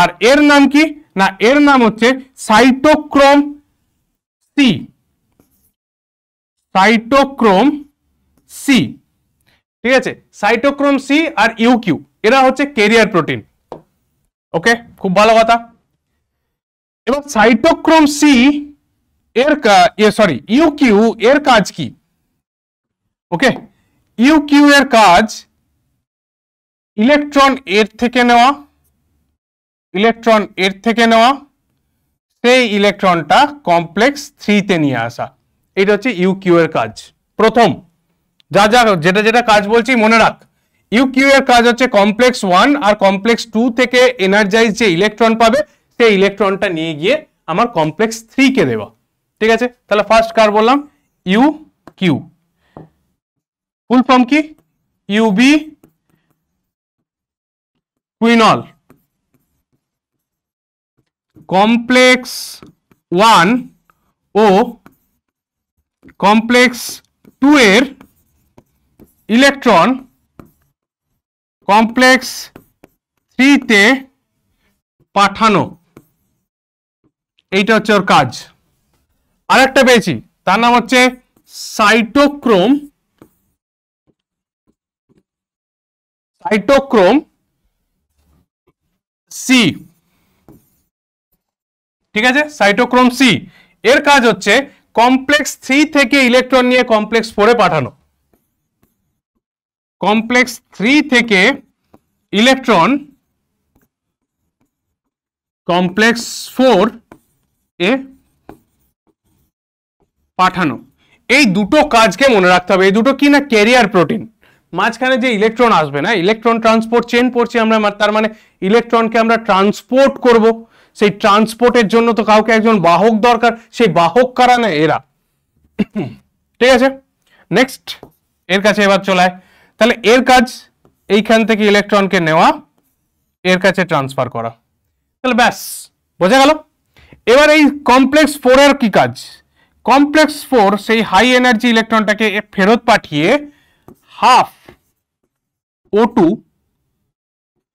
আর এর নাম কি না এর নাম হচ্ছে সাইটোক্রোম সি সাইটোক্রোম সি ঠিক আছে সাইটোক্রোম সি আর ইউকিউ এরা হচ্ছে কেরিয়ার প্রোটিন ওকে খুব ভালো কথা এবং সাইটোক্রোম সি এর সরি ইউকিউ এর কাজ কি ওকে ইউকিউ এর কাজ ইলেকট্রন এর থেকে নেওয়া ইলেকট্রন এর থেকে নেওয়া সেই ইলেকট্রনটা কমপ্লেক্স থ্রিতে নিয়ে আসা এটা হচ্ছে ইউকিউ এর কাজ প্রথম যা যা যেটা যেটা কাজ বলছি মনে রাখ ইউকিউ এর কাজ হচ্ছে কমপ্লেক্স ওয়ান আর কমপ্লেক্স টু থেকে এনার্জাইজ যে ইলেকট্রন পাবে সেই ইলেকট্রনটা নিয়ে গিয়ে আমার কমপ্লেক্স থ্রিকে দেওয়া ঠিক আছে তাহলে ফার্স্ট কার বললাম ইউ কিউ ফুল ফর্ম কি ইউবি কুইনল কমপ্লেক্স ওয়ান ও কমপ্লেক্স টু এর ইলেকট্রন কমপ্লেক্স থ্রিতে পাঠানো এইটা হচ্ছে ওর কাজ আর একটা পেয়েছি তার নাম হচ্ছে সাইটোক্রোম সাইটোক্রোম সি ঠিক আছে সাইটোক্রোম সি এর কাজ হচ্ছে কমপ্লেক্স থ্রি থেকে ইলেকট্রন নিয়ে কমপ্লেক্স ফোরে পাঠানো কমপ্লেক্স থ্রি থেকে ইলেকট্রন কমপ্লেক্স ফোর এ পাঠানো এই দুটো কাজকে মনে রাখতে হবে এই দুটো কি না ক্যারিয়ার প্রোটিন মাঝখানে যে ইলেকট্রন আসবে না ইলেকট্রন ট্রান্সপোর্ট চেন পড়ছি আমরা তার মানে ইলেকট্রনকে আমরা ট্রান্সপোর্ট করব সেই ট্রান্সপোর্টের জন্য তো কাউকে একজন বাহক দরকার সেই বাহক কারা না এরা ঠিক আছে নেক্সট এর কাছে এবার চলায় তাহলে এর কাজ এইখান থেকে ইলেকট্রনকে নেওয়া এর কাছে ট্রান্সফার করা তাহলে ব্যাস বোঝা গেল এবার এই কমপ্লেক্স ফোরের কি কাজ কমপ্লেক্স ফোর সেই হাই এনার্জি ইলেকট্রনটাকে ফেরত পাঠিয়ে half O two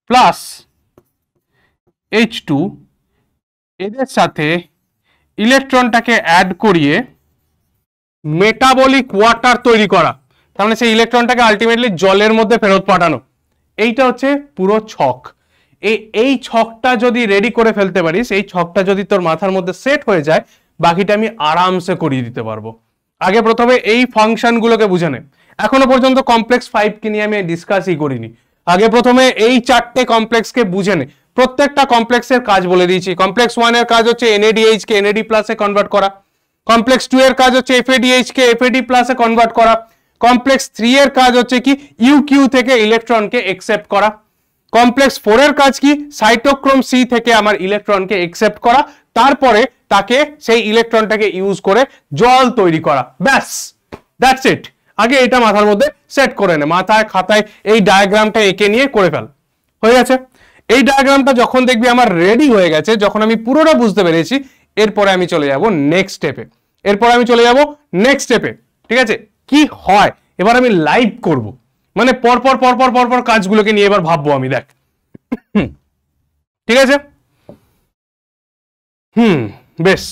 plus H two এদের সাথে ইলেকট্রনটাকে অ্যাড করিয়ে মেটাবলিক ওয়াটার তৈরি করা তার মানে সেই ইলেকট্রনটাকে আলটিমেটলি জলের মধ্যে ফেরত পাঠানো এইটা হচ্ছে পুরো ছক এই এই ছকটা যদি রেডি করে ফেলতে পারিস এই ছকটা যদি তোর মাথার মধ্যে সেট হয়ে যায় বাকিটা আমি আরামসে করিয়ে দিতে পারবো আগে প্রথমে এই ফাংশনগুলোকে বুঝে নে এখনো পর্যন্ত কমপ্লেক্স ফাইভকে নিয়ে আমি ডিসকাসই করিনি আগে প্রথমে এই চারটে কমপ্লেক্সকে বুঝে নে প্রত্যেকটা কমপ্লেক্সের কাজ বলে দিয়েছি কমপ্লেক্স ওয়ানের কাজ হচ্ছে এনএডিএইচ কে এনএডি প্লাসে কনভার্ট করা কমপ্লেক্স টু এর কাজ হচ্ছে এফএডিএইচ কে এফএডি প্লাসে কনভার্ট করা কমপ্লেক্স থ্রি এর কাজ হচ্ছে কি ইউকিউ থেকে ইলেকট্রনকে একসেপ্ট করা কমপ্লেক্স ফোরের কাজ কি সাইটোক্রোম সি থেকে আমার ইলেকট্রনকে একসেপ্ট করা তারপরে তাকে সেই ইলেকট্রনটাকে ইউজ করে জল তৈরি করা ব্যাস দ্যাটস ইট আগে এটা মাথার মধ্যে সেট করে নে মাথায় খাতায় এই ডায়াগ্রামটা এঁকে নিয়ে করে ফেল হয়ে গেছে এই ডায়াগ্রামটা যখন দেখবি আমার রেডি হয়ে গেছে যখন আমি পুরোটা বুঝতে পেরেছি এরপরে আমি চলে যাব নেক্সট স্টেপে এরপরে আমি চলে যাব নেক্সট স্টেপে ঠিক আছে কি হয় এবার আমি লাইভ করব মানে পরপর পরপর পরপর কাজগুলোকে নিয়ে এবার ভাববো আমি দেখ ঠিক আছে হুম বেশ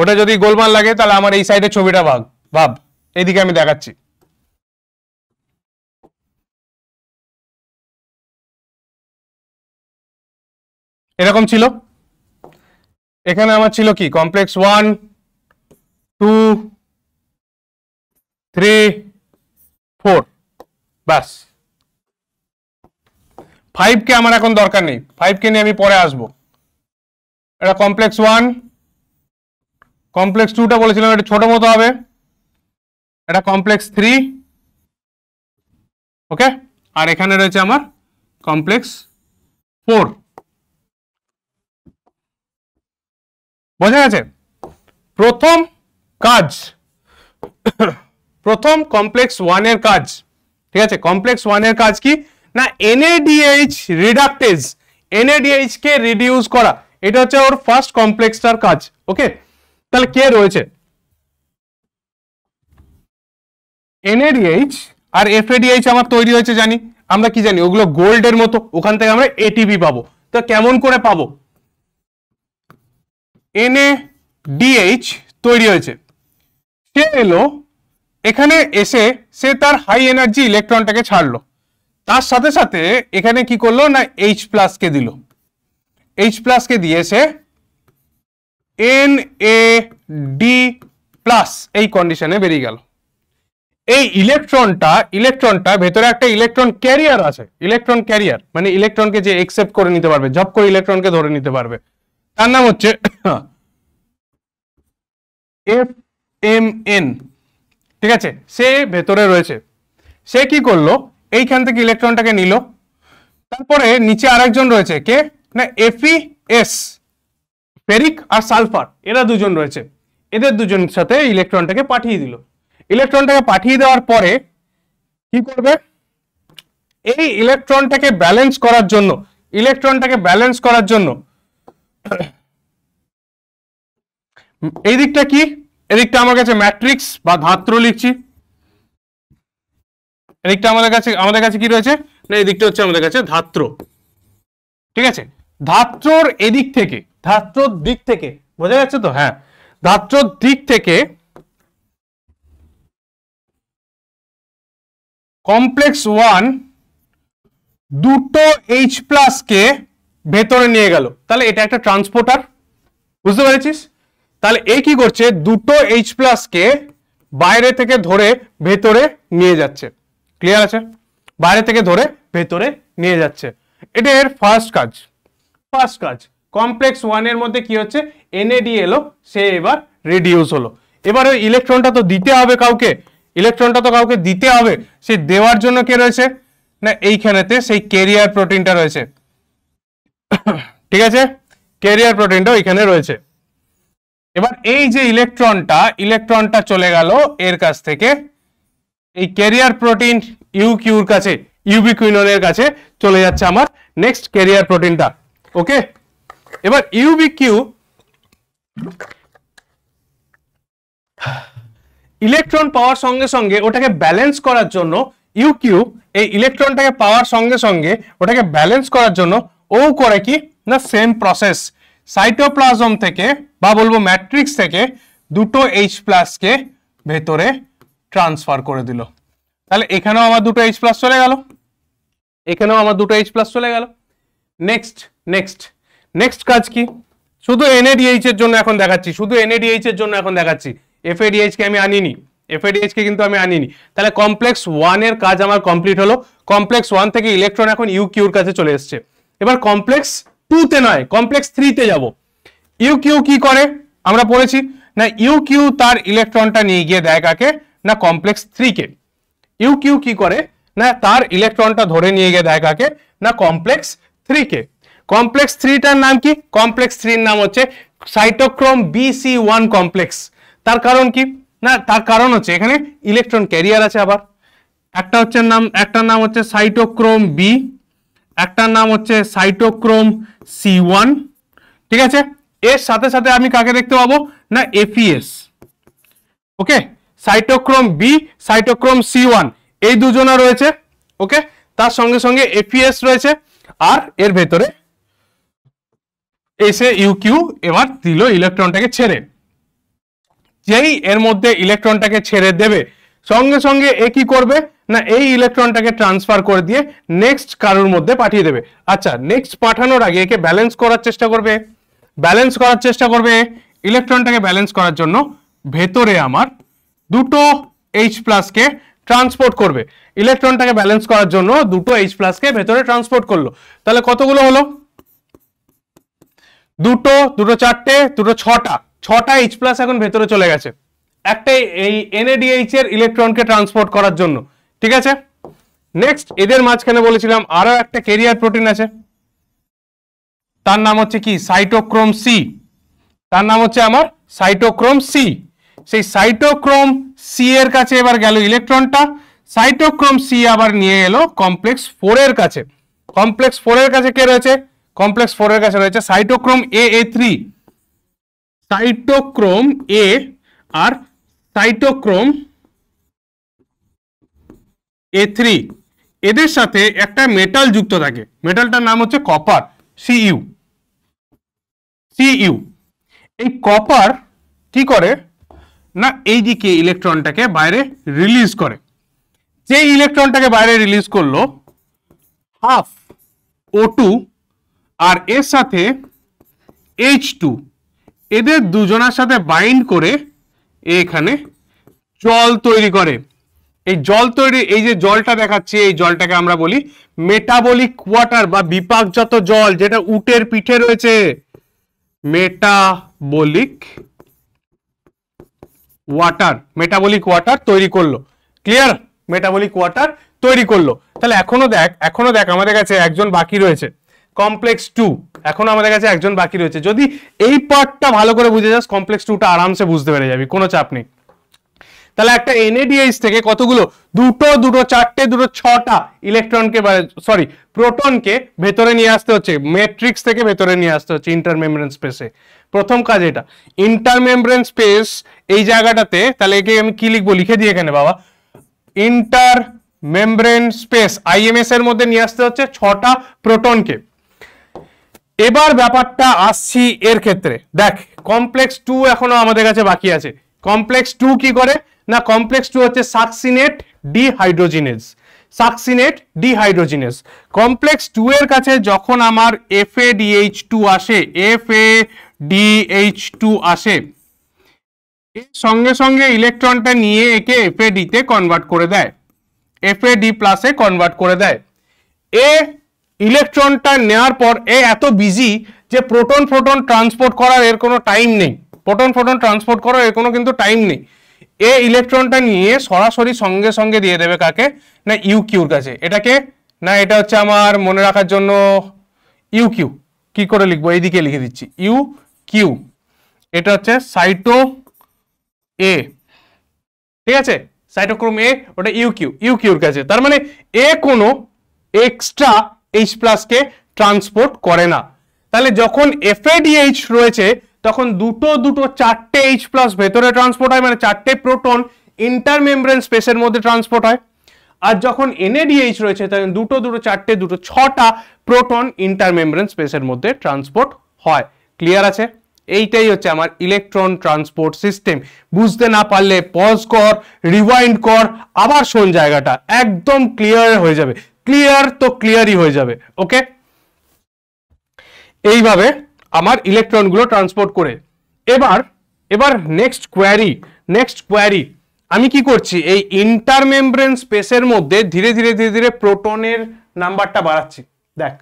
ওটা যদি গোলমাল লাগে তাহলে আমার এই সাইডে ছবিটা ভাগ ভাব এইদিকে আমি দেখাচ্ছি এরকম ছিল এখানে আমার ছিল কি complex one two three four ব্যাস ফাইভকে আমার এখন দরকার নেই ফাইভকে নিয়ে আমি পরে আসব এটা কমপ্লেক্স ওয়ান কমপ্লেক্স টুটা বলেছিলাম এটা ছোটো মতো হবে এটা কমপ্লেক্স থ্রি ওকে আর এখানে রয়েছে আমার কমপ্লেক্স ফোর বোঝা গেছে প্রথম কাজ প্রথম কমপ্লেক্স ওয়ানের কাজ ঠিক আছে কমপ্লেক্স ওয়ানের কাজ কি না এনএডিএইচ রিডাক্টেজ এনএডিএইচ কে রিডিউস করা এটা হচ্ছে ওর ফার্স্ট কমপ্লেক্সটার কাজ ওকে তাহলে কে রয়েছে এনএডিএইচ আর এফএডিএইচ আমার তৈরি হয়েছে জানি আমরা কি জানি ওগুলো গোল্ডের মতো ওখান থেকে আমরা এটিপি পাবো তো কেমন করে পাবো এনএডিএইচ তৈরি হয়েছে সে এলো এখানে এসে সে তার হাই এনার্জি ইলেকট্রনটাকে ছাড়লো তার সাথে সাথে এখানে কি করলো না এইচ প্লাসকে দিল এইচ প্লাসকে দিয়ে সে এন এ ডি প্লাস এই কন্ডিশনে বেরিয়ে গেল এই ইলেকট্রনটা ইলেকট্রনটা ভেতরে একটা ইলেকট্রন ক্যারিয়ার আছে ইলেকট্রন ক্যারিয়ার মানে ইলেকট্রনকে যে একসেপ্ট করে নিতে পারবে জব করে ইলেকট্রনকে ধরে নিতে পারবে তার নাম হচ্ছে এফ এম এন ঠিক আছে সে ভেতরে রয়েছে সে কি করলো এইখান থেকে ইলেকট্রনটাকে নিল তারপরে নিচে আরেকজন রয়েছে কে না এফি এস e ফেরিক আর সালফার এরা দুজন রয়েছে এদের দুজনের সাথে ইলেকট্রনটাকে পাঠিয়ে দিল ইলেকট্রনটাকে পাঠিয়ে দেওয়ার পরে কি করবে এই ইলেকট্রনটাকে ব্যালেন্স করার জন্য ইলেকট্রনটাকে ব্যালেন্স করার জন্য এই দিকটা কি এদিকটা আমার কাছে ম্যাট্রিক্স বা ধাত্র লিখছি এদিকটা আমাদের কাছে আমাদের কাছে কি রয়েছে না এদিকটা হচ্ছে আমাদের কাছে ধাত্র ঠিক আছে ধাত্রর এদিক থেকে ধাত্রর দিক থেকে বোঝা যাচ্ছে তো হ্যাঁ ধাত্রর দিক থেকে কমপ্লেক্স ওয়ান দুটো এইচ প্লাসকে ভেতরে নিয়ে গেল তাহলে এটা একটা ট্রান্সপোর্টার বুঝতে পেরেছিস তাহলে এ কি করছে দুটো এইচ প্লাসকে বাইরে থেকে ধরে ভেতরে নিয়ে যাচ্ছে ক্লিয়ার আছে বাইরে থেকে ধরে ভেতরে নিয়ে যাচ্ছে এটা এর ফার্স্ট কাজ ফার্স্ট কাজ কমপ্লেক্স ওয়ানের মধ্যে কি হচ্ছে এনএডি এলো সে এবার রিডিউস হলো এবার ওই ইলেকট্রনটা তো দিতে হবে কাউকে ইলেকট্রনটা তো কাউকে দিতে হবে সে দেওয়ার জন্য কে রয়েছে না এইখানেতে সেই ক্যারিয়ার প্রোটিনটা রয়েছে ঠিক আছে ক্যারিয়ার প্রোটিনটা ওইখানে রয়েছে এবার এই যে ইলেকট্রনটা ইলেকট্রনটা চলে গেল এর কাছ থেকে এই ক্যারিয়ার প্রোটিন ইউকিউর কাছে এর কাছে চলে যাচ্ছে আমার নেক্সট ক্যারিয়ার প্রোটিনটা ওকে এবার ইউবিকিউ ইলেকট্রন পাওয়ার সঙ্গে সঙ্গে ওটাকে ব্যালেন্স করার জন্য ইউকিউ এই ইলেকট্রনটাকে পাওয়ার সঙ্গে সঙ্গে ওটাকে ব্যালেন্স করার জন্য ও করে কি না সেম প্রসেস সাইটোপ্লাজম থেকে বা বলবো ম্যাট্রিক্স থেকে দুটো এইচ প্লাসকে ভেতরে ট্রান্সফার করে দিল তাহলে এখানেও আমার দুটো এইচ প্লাস চলে গেল এখানেও আমার দুটো এইচ প্লাস চলে গেল নেক্সট নেক্সট নেক্সট কাজ কি শুধু এনএডিএইচ এর জন্য এখন দেখাচ্ছি শুধু এনএডিএইচ এর জন্য এখন দেখাচ্ছি এফএডিএইচকে কে আমি আনিনি এফএডিএইচ কে কিন্তু আমি আনিনি তাহলে কমপ্লেক্স ওয়ান এর কাজ আমার কমপ্লিট হলো কমপ্লেক্স ওয়ান থেকে ইলেকট্রন এখন ইউকিউর কাছে চলে এসছে এবার কমপ্লেক্স টুতে নয় কমপ্লেক্স থ্রিতে যাব ইউ কিউ কি করে আমরা পড়েছি না ইউ কিউ তার ইলেকট্রনটা নিয়ে গিয়ে দেয় কাকে না কমপ্লেক্স থ্রিকে ইউ কিউ কি করে না তার ইলেকট্রনটা ধরে নিয়ে গিয়ে দেয় কাকে না কমপ্লেক্স থ্রিকে কমপ্লেক্স থ্রিটার নাম কি কমপ্লেক্স থ্রির নাম হচ্ছে সাইটোক্রোম বিসি ওয়ান কমপ্লেক্স তার কারণ কি না তার কারণ হচ্ছে এখানে ইলেকট্রন ক্যারিয়ার আছে আবার একটা হচ্ছে নাম একটার নাম হচ্ছে সাইটোক্রোম বি একটার নাম হচ্ছে সাইটোক্রোম সি ওয়ান ঠিক আছে এর সাথে সাথে আমি কাকে দেখতে পাবো না APS e okay cytochrome B cytochrome C one এই দুজনা রয়েছে ওকে তার সঙ্গে সঙ্গে এপিএস e রয়েছে আর এর ভেতরে এসে ইউকিউ এবার দিল ইলেকট্রনটাকে ছেড়ে যেই এর মধ্যে ইলেকট্রনটাকে ছেড়ে দেবে সঙ্গে সঙ্গে এ কি করবে না এই ইলেকট্রনটাকে ট্রান্সফার করে দিয়ে নেক্সট কারোর মধ্যে পাঠিয়ে দেবে আচ্ছা নেক্সট পাঠানোর আগে একে ব্যালেন্স করার চেষ্টা করবে ব্যালেন্স করার চেষ্টা করবে ইলেকট্রনটাকে ব্যালেন্স করার জন্য ভেতরে আমার দুটো এইচ প্লাসকে ট্রান্সপোর্ট করবে ইলেকট্রনটাকে ব্যালেন্স করার জন্য দুটো এইচ প্লাসকে ভেতরে ট্রান্সপোর্ট করলো তাহলে কতগুলো হলো দুটো দুটো চারটে দুটো ছটা ছটা এইচ প্লাস এখন ভেতরে চলে গেছে একটা এই এনএডিএইচ এর ইলেকট্রনকে ট্রান্সপোর্ট করার জন্য ঠিক আছে নেক্সট এদের মাঝখানে বলেছিলাম আরও একটা কেরিয়ার প্রোটিন আছে তার নাম হচ্ছে কি সাইটোক্রোম সি তার নাম হচ্ছে আমার সাইটোক্রোম সি সেই সাইটোক্রোম সি এর কাছে এবার গেল ইলেকট্রনটা সাইটোক্রোম সি আবার নিয়ে এলো কমপ্লেক্স ফোর এর কাছে কমপ্লেক্স ফোর এর কাছে কে রয়েছে কমপ্লেক্স ফোর এর কাছে রয়েছে cytochrome A A three cytochrome A আর সাইটোক্রোম এ থ্রি এদের সাথে একটা মেটাল যুক্ত থাকে মেটালটার নাম হচ্ছে কপার সিইউ সিইউ এই কপার কি করে না এই দিকে ইলেকট্রনটাকে বাইরে রিলিজ করে যে ইলেকট্রনটাকে বাইরে রিলিজ করলো হাফ ও টু আর এর সাথে এইচ টু এদের দুজনার সাথে বাইন্ড করে এখানে জল তৈরি করে এই জল তৈরি এই যে জলটা দেখাচ্ছি এই জলটাকে আমরা বলি মেটাবলিক কোয়াটার বা বিপাকজাত জল যেটা উটের পিঠে রয়েছে মেটাবলিক ওয়াটার মেটাবলিক ওয়াটার তৈরি করলো ক্লিয়ার মেটাবলিক ওয়াটার তৈরি করলো তাহলে এখনো দেখ এখনো দেখ আমাদের কাছে একজন বাকি রয়েছে কমপ্লেক্স টু এখনো আমাদের কাছে একজন বাকি রয়েছে যদি এই পার্টটা ভালো করে বুঝে যাস কমপ্লেক্স টুটা আরামসে বুঝতে পেরে যাবি কোনো চাপ নেই তাহলে একটা এনএডিএইচ থেকে কতগুলো দুটো দুটো চারটে দুটো ছটা ইলেকট্রনকে সরি প্রোটনকে ভেতরে নিয়ে আসতে হচ্ছে ম্যাট্রিক্স থেকে ভেতরে নিয়ে আসতে হচ্ছে ইন্টারমেমব্রেন স্পেসে প্রথম কাজ এটা ইন্টারমেমব্রেন স্পেস এই জায়গাটাতে তাহলে একে আমি কি লিখবো লিখে দিই এখানে বাবা ইন্টার মেমব্রেন স্পেস আইএমএস এর মধ্যে নিয়ে আসতে হচ্ছে ছটা প্রোটনকে এবার ব্যাপারটা আসছি এর ক্ষেত্রে দেখ কমপ্লেক্স টু এখনো আমাদের কাছে বাকি আছে কমপ্লেক্স টু কি করে না কমপ্লেক্স টু হচ্ছে succinate dehydrogenase succinate dehydrogenase complex two এর কাছে যখন আমার এফ এ ডিএইচ টু আসে এফ এ ডিএইচ টু আসে এর সঙ্গে সঙ্গে ইলেকট্রনটা নিয়ে একে এফ এ ডিতে কনভার্ট করে দেয় এফ এ ডি প্লাসে কনভার্ট করে দেয় এ ইলেকট্রনটা নেওয়ার পর এ এত বিজি যে প্রোটন ফোটন ট্রান্সপোর্ট করার এর কোনো টাইম নেই প্রোটন ফোটন ট্রান্সপোর্ট করার এর কোনো কিন্তু টাইম নেই এ ইলেকট্রনটা নিয়ে সরাসরি সঙ্গে সঙ্গে দিয়ে দেবে কাকে না ইউকিউর কাছে এটাকে না এটা হচ্ছে আমার মনে রাখার জন্য ইউকিউ কি করে লিখবো এইদিকে লিখে দিচ্ছি ইউ কিউ এটা হচ্ছে সাইটো এ ঠিক আছে সাইটোক্রোম এ ওটা ইউকিউ ইউকিউর কাছে তার মানে এ কোনো এক্সট্রা এইচ প্লাসকে ট্রান্সপোর্ট করে না তাহলে যখন এফএডিএইচ রয়েছে তখন দুটো দুটো চারটে এইচ প্লাস ভেতরে ট্রান্সপোর্ট হয় মানে চারটে প্রোটন ইন্টার মেমব্রেন স্পেসের মধ্যে ট্রান্সপোর্ট হয় আর যখন এনএডিএইচ রয়েছে তখন দুটো দুটো চারটে দুটো ছটা প্রোটন ইন্টার মেমব্রেন স্পেসের মধ্যে ট্রান্সপোর্ট হয় ক্লিয়ার আছে এইটাই হচ্ছে আমার ইলেকট্রন ট্রান্সপোর্ট সিস্টেম বুঝতে না পারলে পজ কর রিওয়াইন্ড কর আবার শোন জায়গাটা একদম ক্লিয়ার হয়ে যাবে ক্লিয়ার তো ক্লিয়ারই হয়ে যাবে ওকে এইভাবে আমার ইলেকট্রনগুলো ট্রান্সপোর্ট করে এবার এবার নেক্সট কোয়ারি নেক্সট কোয়ারি আমি কি করছি এই মেমব্রেন স্পেসের মধ্যে ধীরে ধীরে ধীরে ধীরে প্রোটনের নাম্বারটা বাড়াচ্ছি দেখ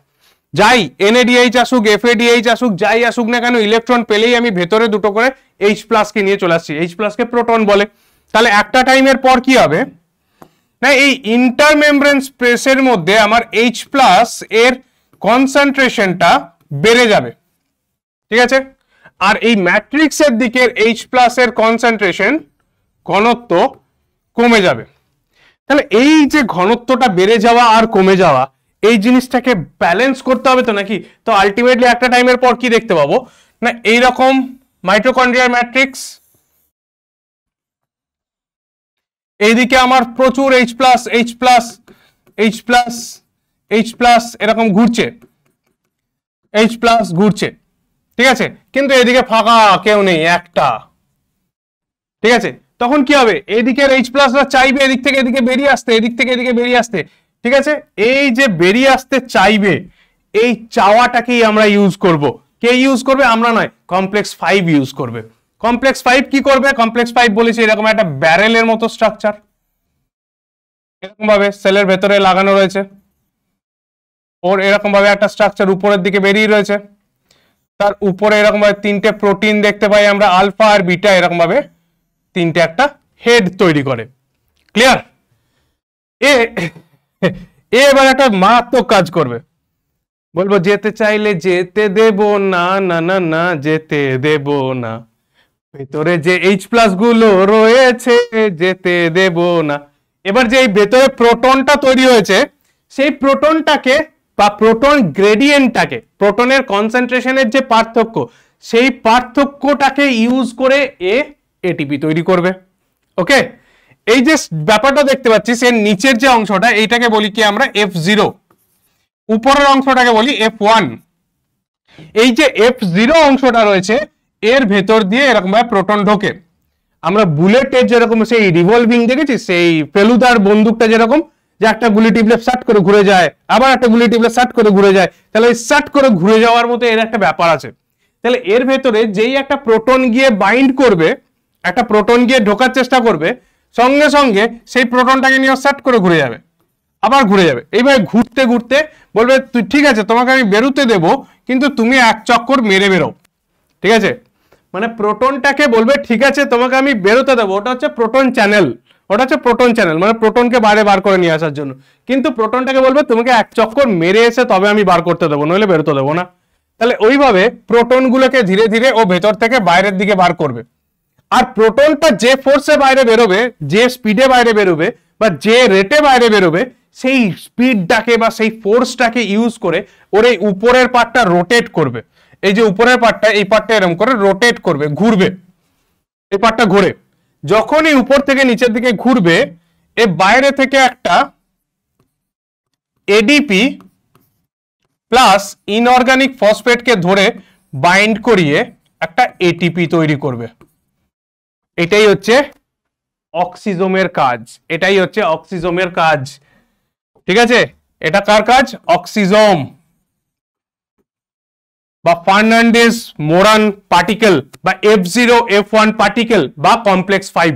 যাই এনএডিএইচ আসুক এফ এডিএইচ আসুক যাই আসুক না কেন ইলেকট্রন পেলেই আমি ভেতরে দুটো করে এইচ প্লাসকে নিয়ে চলে আসছি এইচ প্লাসকে প্রোটন বলে তাহলে একটা টাইমের পর কি হবে না এই মেমব্রেন স্পেসের মধ্যে আমার এইচ প্লাস এর কনসেন্ট্রেশনটা বেড়ে যাবে ঠিক আছে আর এই ম্যাট্রিক্সের দিকের এইচ প্লাসের কনসেন্ট্রেশন ঘনত্ব কমে যাবে তাহলে এই যে ঘনত্বটা বেড়ে যাওয়া আর কমে যাওয়া এই জিনিসটাকে ব্যালেন্স করতে হবে তো নাকি তো আলটিমেটলি একটা টাইমের পর কি দেখতে পাবো না এই রকম ম্যাট্রিক্স এইদিকে আমার প্রচুর H plus H plus H plus H plus এরকম ঘুরছে এইচ প্লাস ঘুরছে ঠিক আছে কিন্তু এদিকে ফাঁকা কেউ নেই একটা ঠিক আছে তখন কি হবে এদিকের এইচ প্লাসরা চাইবে এদিক থেকে এদিকে বেরিয়ে আসতে এদিক থেকে এদিকে বেরিয়ে আসতে ঠিক আছে এই যে বেরিয়ে আসতে চাইবে এই চাওয়াটাকেই আমরা ইউজ করব কে ইউজ করবে আমরা নয় কমপ্লেক্স ফাইভ ইউজ করবে কমপ্লেক্স ফাইভ কি করবে কমপ্লেক্স ফাইভ বলেছে এরকম একটা ব্যারেলের মতো স্ট্রাকচার এরকম ভাবে সেলের ভেতরে লাগানো রয়েছে ওর এরকম ভাবে একটা স্ট্রাকচার উপরের দিকে বেরিয়ে রয়েছে তার উপরে এরকম ভাবে তিনটে প্রোটিন দেখতে পাই আমরা আলফা আর বিটা এরকম ভাবে তিনটে একটা হেড তৈরি করে ক্লিয়ার এ এবার একটা মারাত্মক কাজ করবে বলবো যেতে চাইলে যেতে দেব না না না না যেতে দেব না ভেতরে যে এইচ প্লাস গুলো রয়েছে যেতে দেব না এবার যে এই ভেতরে প্রোটনটা তৈরি হয়েছে সেই প্রোটনটাকে বা প্রোটন গ্রেডিয়েন্টটাকে প্রোটনের কনসেন্ট্রেশনের যে পার্থক্য সেই পার্থক্যটাকে ইউজ করে এ এটিপি তৈরি করবে ওকে এই যে ব্যাপারটা দেখতে পাচ্ছি এর নিচের যে অংশটা এইটাকে বলি কি আমরা এফ জিরো উপরের অংশটাকে বলি এফ ওয়ান এই যে এফ জিরো অংশটা রয়েছে এর ভেতর দিয়ে এরকমভাবে প্রোটন ঢোকে আমরা বুলেটের যেরকম সেই রিভলভিং দেখেছি সেই ফেলুদার বন্দুকটা যেরকম যে একটা গুলি টিপলে সাট করে ঘুরে যায় আবার একটা গুলি টিপলে সাট করে ঘুরে যায় তাহলে ওই সাট করে ঘুরে যাওয়ার মতো এর একটা ব্যাপার আছে তাহলে এর ভেতরে যেই একটা প্রোটন গিয়ে বাইন্ড করবে একটা প্রোটন গিয়ে ঢোকার চেষ্টা করবে সঙ্গে সঙ্গে সেই প্রোটনটাকে নিয়ে সাট করে ঘুরে যাবে আবার ঘুরে যাবে এইভাবে ঘুরতে ঘুরতে বলবে তুই ঠিক আছে তোমাকে আমি বেরোতে দেবো কিন্তু তুমি এক চক্কর মেরে বেরো ঠিক আছে মানে প্রোটনটাকে বলবে ঠিক আছে তোমাকে আমি বেরোতে দেবো ওটা হচ্ছে প্রোটন চ্যানেল ওটা হচ্ছে প্রোটন চ্যানেল মানে প্রোটনকে বাইরে বার করে নিয়ে আসার জন্য কিন্তু প্রোটনটাকে বলবে তোমাকে এক চক্কর মেরে এসে তবে আমি বার করতে দেবো নইলে বেরোতে দেবো না তাহলে ওইভাবে প্রোটনগুলোকে ধীরে ধীরে ও ভেতর থেকে বাইরের দিকে বার করবে আর প্রোটনটা যে ফোর্সে বাইরে বেরোবে যে স্পিডে বাইরে বেরোবে বা যে রেটে বাইরে বেরোবে সেই স্পিডটাকে বা সেই ফোর্সটাকে ইউজ করে ওর এই উপরের পার্টটা রোটেট করবে এই যে উপরের পার্টটা এই পার্টটা এরকম করে রোটেট করবে ঘুরবে এই পার্টটা ঘুরে যখনই উপর থেকে নিচের দিকে ঘুরবে এ বাইরে থেকে একটা এডিপি প্লাস ইনঅর্গানিক ফসফেটকে ধরে বাইন্ড করিয়ে একটা এটিপি তৈরি করবে এটাই হচ্ছে অক্সিজোমের কাজ এটাই হচ্ছে অক্সিজোমের কাজ ঠিক আছে এটা কার কাজ অক্সিজোম বা ফার্নান্ডেজ মোরান পার্টিকেল বা F zero F one particle বা কমপ্লেক্স ফাইভ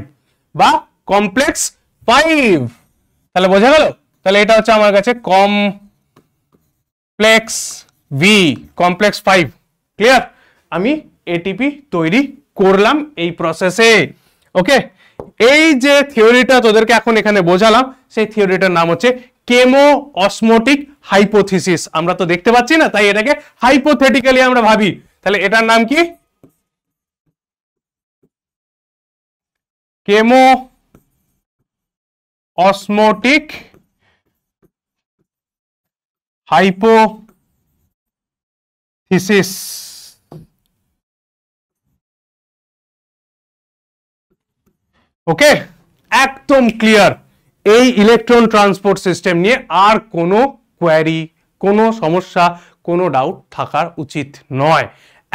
বা কমপ্লেক্স ফাইভ তাহলে বোঝা গেল তাহলে এটা হচ্ছে আমার কাছে কম complex V complex five clear আমি এটিপি তৈরি করলাম এই প্রসেসে ওকে এই যে থিওরিটা তোদেরকে এখন এখানে বোঝালাম সেই থিওরিটার নাম হচ্ছে কেমো অসমোটিক হাইপোথিস আমরা তো দেখতে পাচ্ছি না তাই এটাকে হাইপোথেটিক্যালি আমরা ভাবি তাহলে এটার নাম কি কেমো অসমোটিক হাইপোথিসিস ওকে একদম ক্লিয়ার এই ইলেকট্রন ট্রান্সপোর্ট সিস্টেম নিয়ে আর কোনো কোয়ারি কোনো সমস্যা কোনো ডাউট থাকার উচিত নয়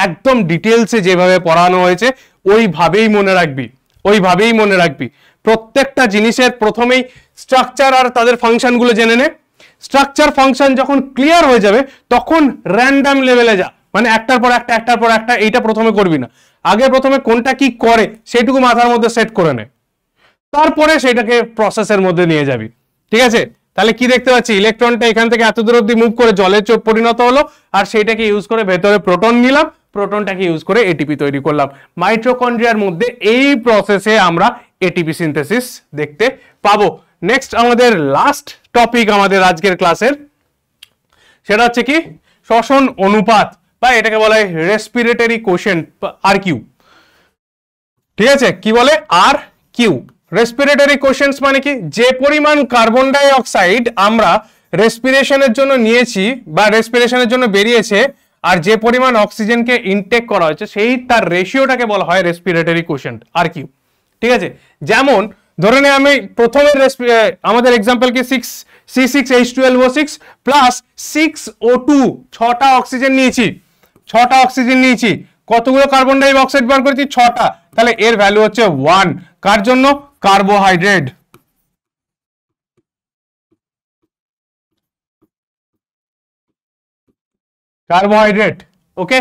একদম ডিটেলসে যেভাবে পড়ানো হয়েছে ওইভাবেই মনে রাখবি ওইভাবেই মনে রাখবি প্রত্যেকটা জিনিসের প্রথমেই স্ট্রাকচার আর তাদের ফাংশনগুলো জেনে নে স্ট্রাকচার ফাংশন যখন ক্লিয়ার হয়ে যাবে তখন র্যান্ডাম লেভেলে যা মানে একটার পর একটা একটার পর একটা এইটা প্রথমে করবি না আগে প্রথমে কোনটা কি করে সেটুকু মাথার মধ্যে সেট করে নে তারপরে সেটাকে প্রসেসের মধ্যে নিয়ে যাবি ঠিক আছে তাহলে কি দেখতে পাচ্ছি ইলেকট্রনটা এখান থেকে এত দূর অব্দি মুভ করে জলের চোখ পরিণত হলো আর সেটাকে ইউজ করে ভেতরে প্রোটন নিলাম প্রোটনটাকে ইউজ করে এটিপি তৈরি করলাম মাইট্রোকন্ড্রিয়ার মধ্যে এই প্রসেসে আমরা এটিপি সিনথেসিস দেখতে পাবো নেক্সট আমাদের লাস্ট টপিক আমাদের আজকের ক্লাসের সেটা হচ্ছে কি শ্বসন অনুপাত বা এটাকে বলা হয় রেসপিরেটরি কোশেন আর কিউ ঠিক আছে কি বলে আর কিউ রেসপিরেটরি কোশ্চেন্স মানে কি যে পরিমাণ কার্বন ডাই অক্সাইড আমরা রেসপিরেশনের জন্য নিয়েছি বা রেসপিরেশনের জন্য বেরিয়েছে আর যে পরিমাণ অক্সিজেনকে ইনটেক করা হয়েছে সেই তার রেশিওটাকে বলা হয় রেসপিরেটরি কোশ্চেন্ট আর কি ঠিক আছে যেমন ধরে নে আমি প্রথমে আমাদের এক্সাম্পল কি six C six H twelve O six plus six O two ছটা অক্সিজেন নিয়েছি ছটা অক্সিজেন নিয়েছি কতগুলো কার্বন ডাই অক্সাইড বার করেছি ছটা তাহলে এর ভ্যালু হচ্ছে ওয়ান কার জন্য কার্বোহাইড্রেট কার্বোহাইড্রেট ওকে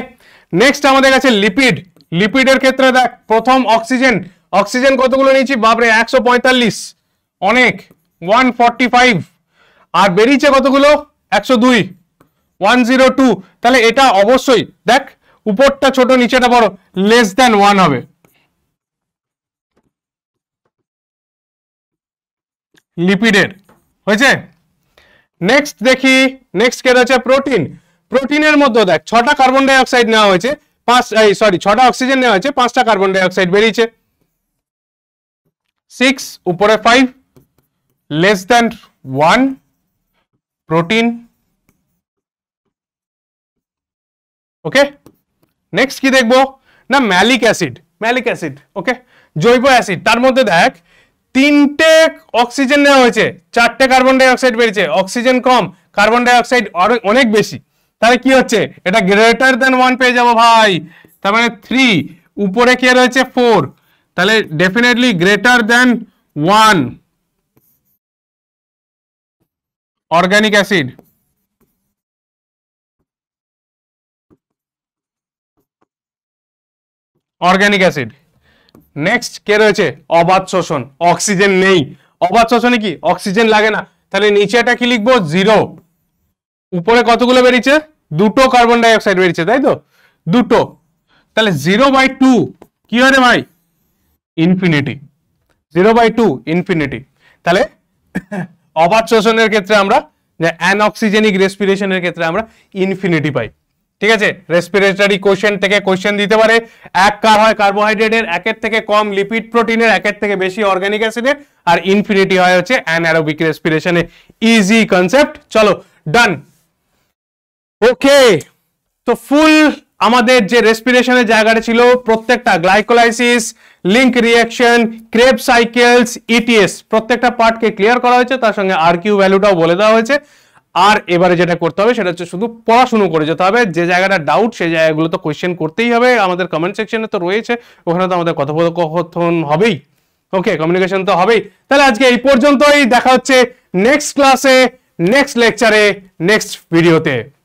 নেক্সট আমাদের কাছে লিপিড লিপিডের ক্ষেত্রে দেখ প্রথম অক্সিজেন অক্সিজেন কতগুলো নিয়েছি বাপরে একশো পঁয়তাল্লিশ অনেক ওয়ান ফর্টি ফাইভ আর বেরিয়েছে কতগুলো একশো দুই ওয়ান জিরো টু তাহলে এটা অবশ্যই দেখ উপরটা ছোট নিচেটা বড় লেস দ্যান ওয়ান হবে লিপিডের হয়েছে নেক্সট দেখি নেক্সট কে রয়েছে প্রোটিন প্রোটিনের মধ্যে দেখ ছটা কার্বন ডাইঅক্সাইড নেওয়া হয়েছে পাঁচ এই সরি ছটা অক্সিজেন নেওয়া হয়েছে পাঁচটা কার্বন ডাইঅক্সাইড বেরিয়েছে সিক্স উপরে five less than one protein okay next কি দেখবো না malic acid malic acid okay জৈব অ্যাসিড তার মধ্যে দেখ তিনটে অক্সিজেন নেওয়া হয়েছে চারটে কার্বন ডাইঅক্সাইড বেড়েছে অক্সিজেন কম কার্বন ডাইঅক্সাইড অনেক বেশি তাহলে কি হচ্ছে এটা গ্রেটার দেন ওয়ান পেয়ে যাবো ভাই তার মানে থ্রি উপরে কে রয়েছে ফোর তাহলে definitely greater than one organic acid organic acid next কে রয়েছে অবাধ শোষণ অক্সিজেন নেই অবাধ শোষণে কি অক্সিজেন লাগে না তাহলে নিচেটা কি লিখবো জিরো উপরে কতগুলো বেরিয়েছে দুটো কার্বন ডাইঅক্সাইড বেরিয়েছে তাই তো দুটো তাহলে জিরো বাই টু কি হয় রে ভাই infinity zero by two infinity তাহলে অবাধ শোষণের ক্ষেত্রে আমরা অ্যান অক্সিজেনিক রেসপিরেশনের ক্ষেত্রে আমরা ইনফিনিটি পাই ঠিক আছে রেসপিরেটরি কোশ্চেন থেকে কোশ্চেন দিতে পারে এক কার হয় কার্বোহাইড্রেটের একের থেকে কম লিপিড প্রোটিনের একের থেকে বেশি অর্গানিক অ্যাসিডের আর ইনফিনিটি হয় হচ্ছে অ্যানারোবিক রেসপিরেশনে ইজি কনসেপ্ট চলো ডান ওকে তো ফুল আমাদের যে রেসপিরেশনের জায়গাটা ছিল প্রত্যেকটা glycolysis link reaction Krebs cycles ETS প্রত্যেকটা পার্টকে ক্লিয়ার করা হয়েছে তার সঙ্গে আর কিউ ভ্যালুটাও বলে দেওয়া হয়েছে আর এবারে যেটা করতে হবে সেটা হচ্ছে শুধু পড়াশুনো করে যেতে হবে যে জায়গাটা ডাউট সেই জায়গাগুলো তো কোয়েশ্চেন করতেই হবে আমাদের কমেন্ট সেকশনে তো রয়েছে ওখানে তো আমাদের কথোপকথন হবেই ওকে কমিউনিকেশন তো হবেই তাহলে আজকে এই পর্যন্তই দেখা হচ্ছে নেক্সট ক্লাসে নেক্সট লেকচারে নেক্সট ভিডিওতে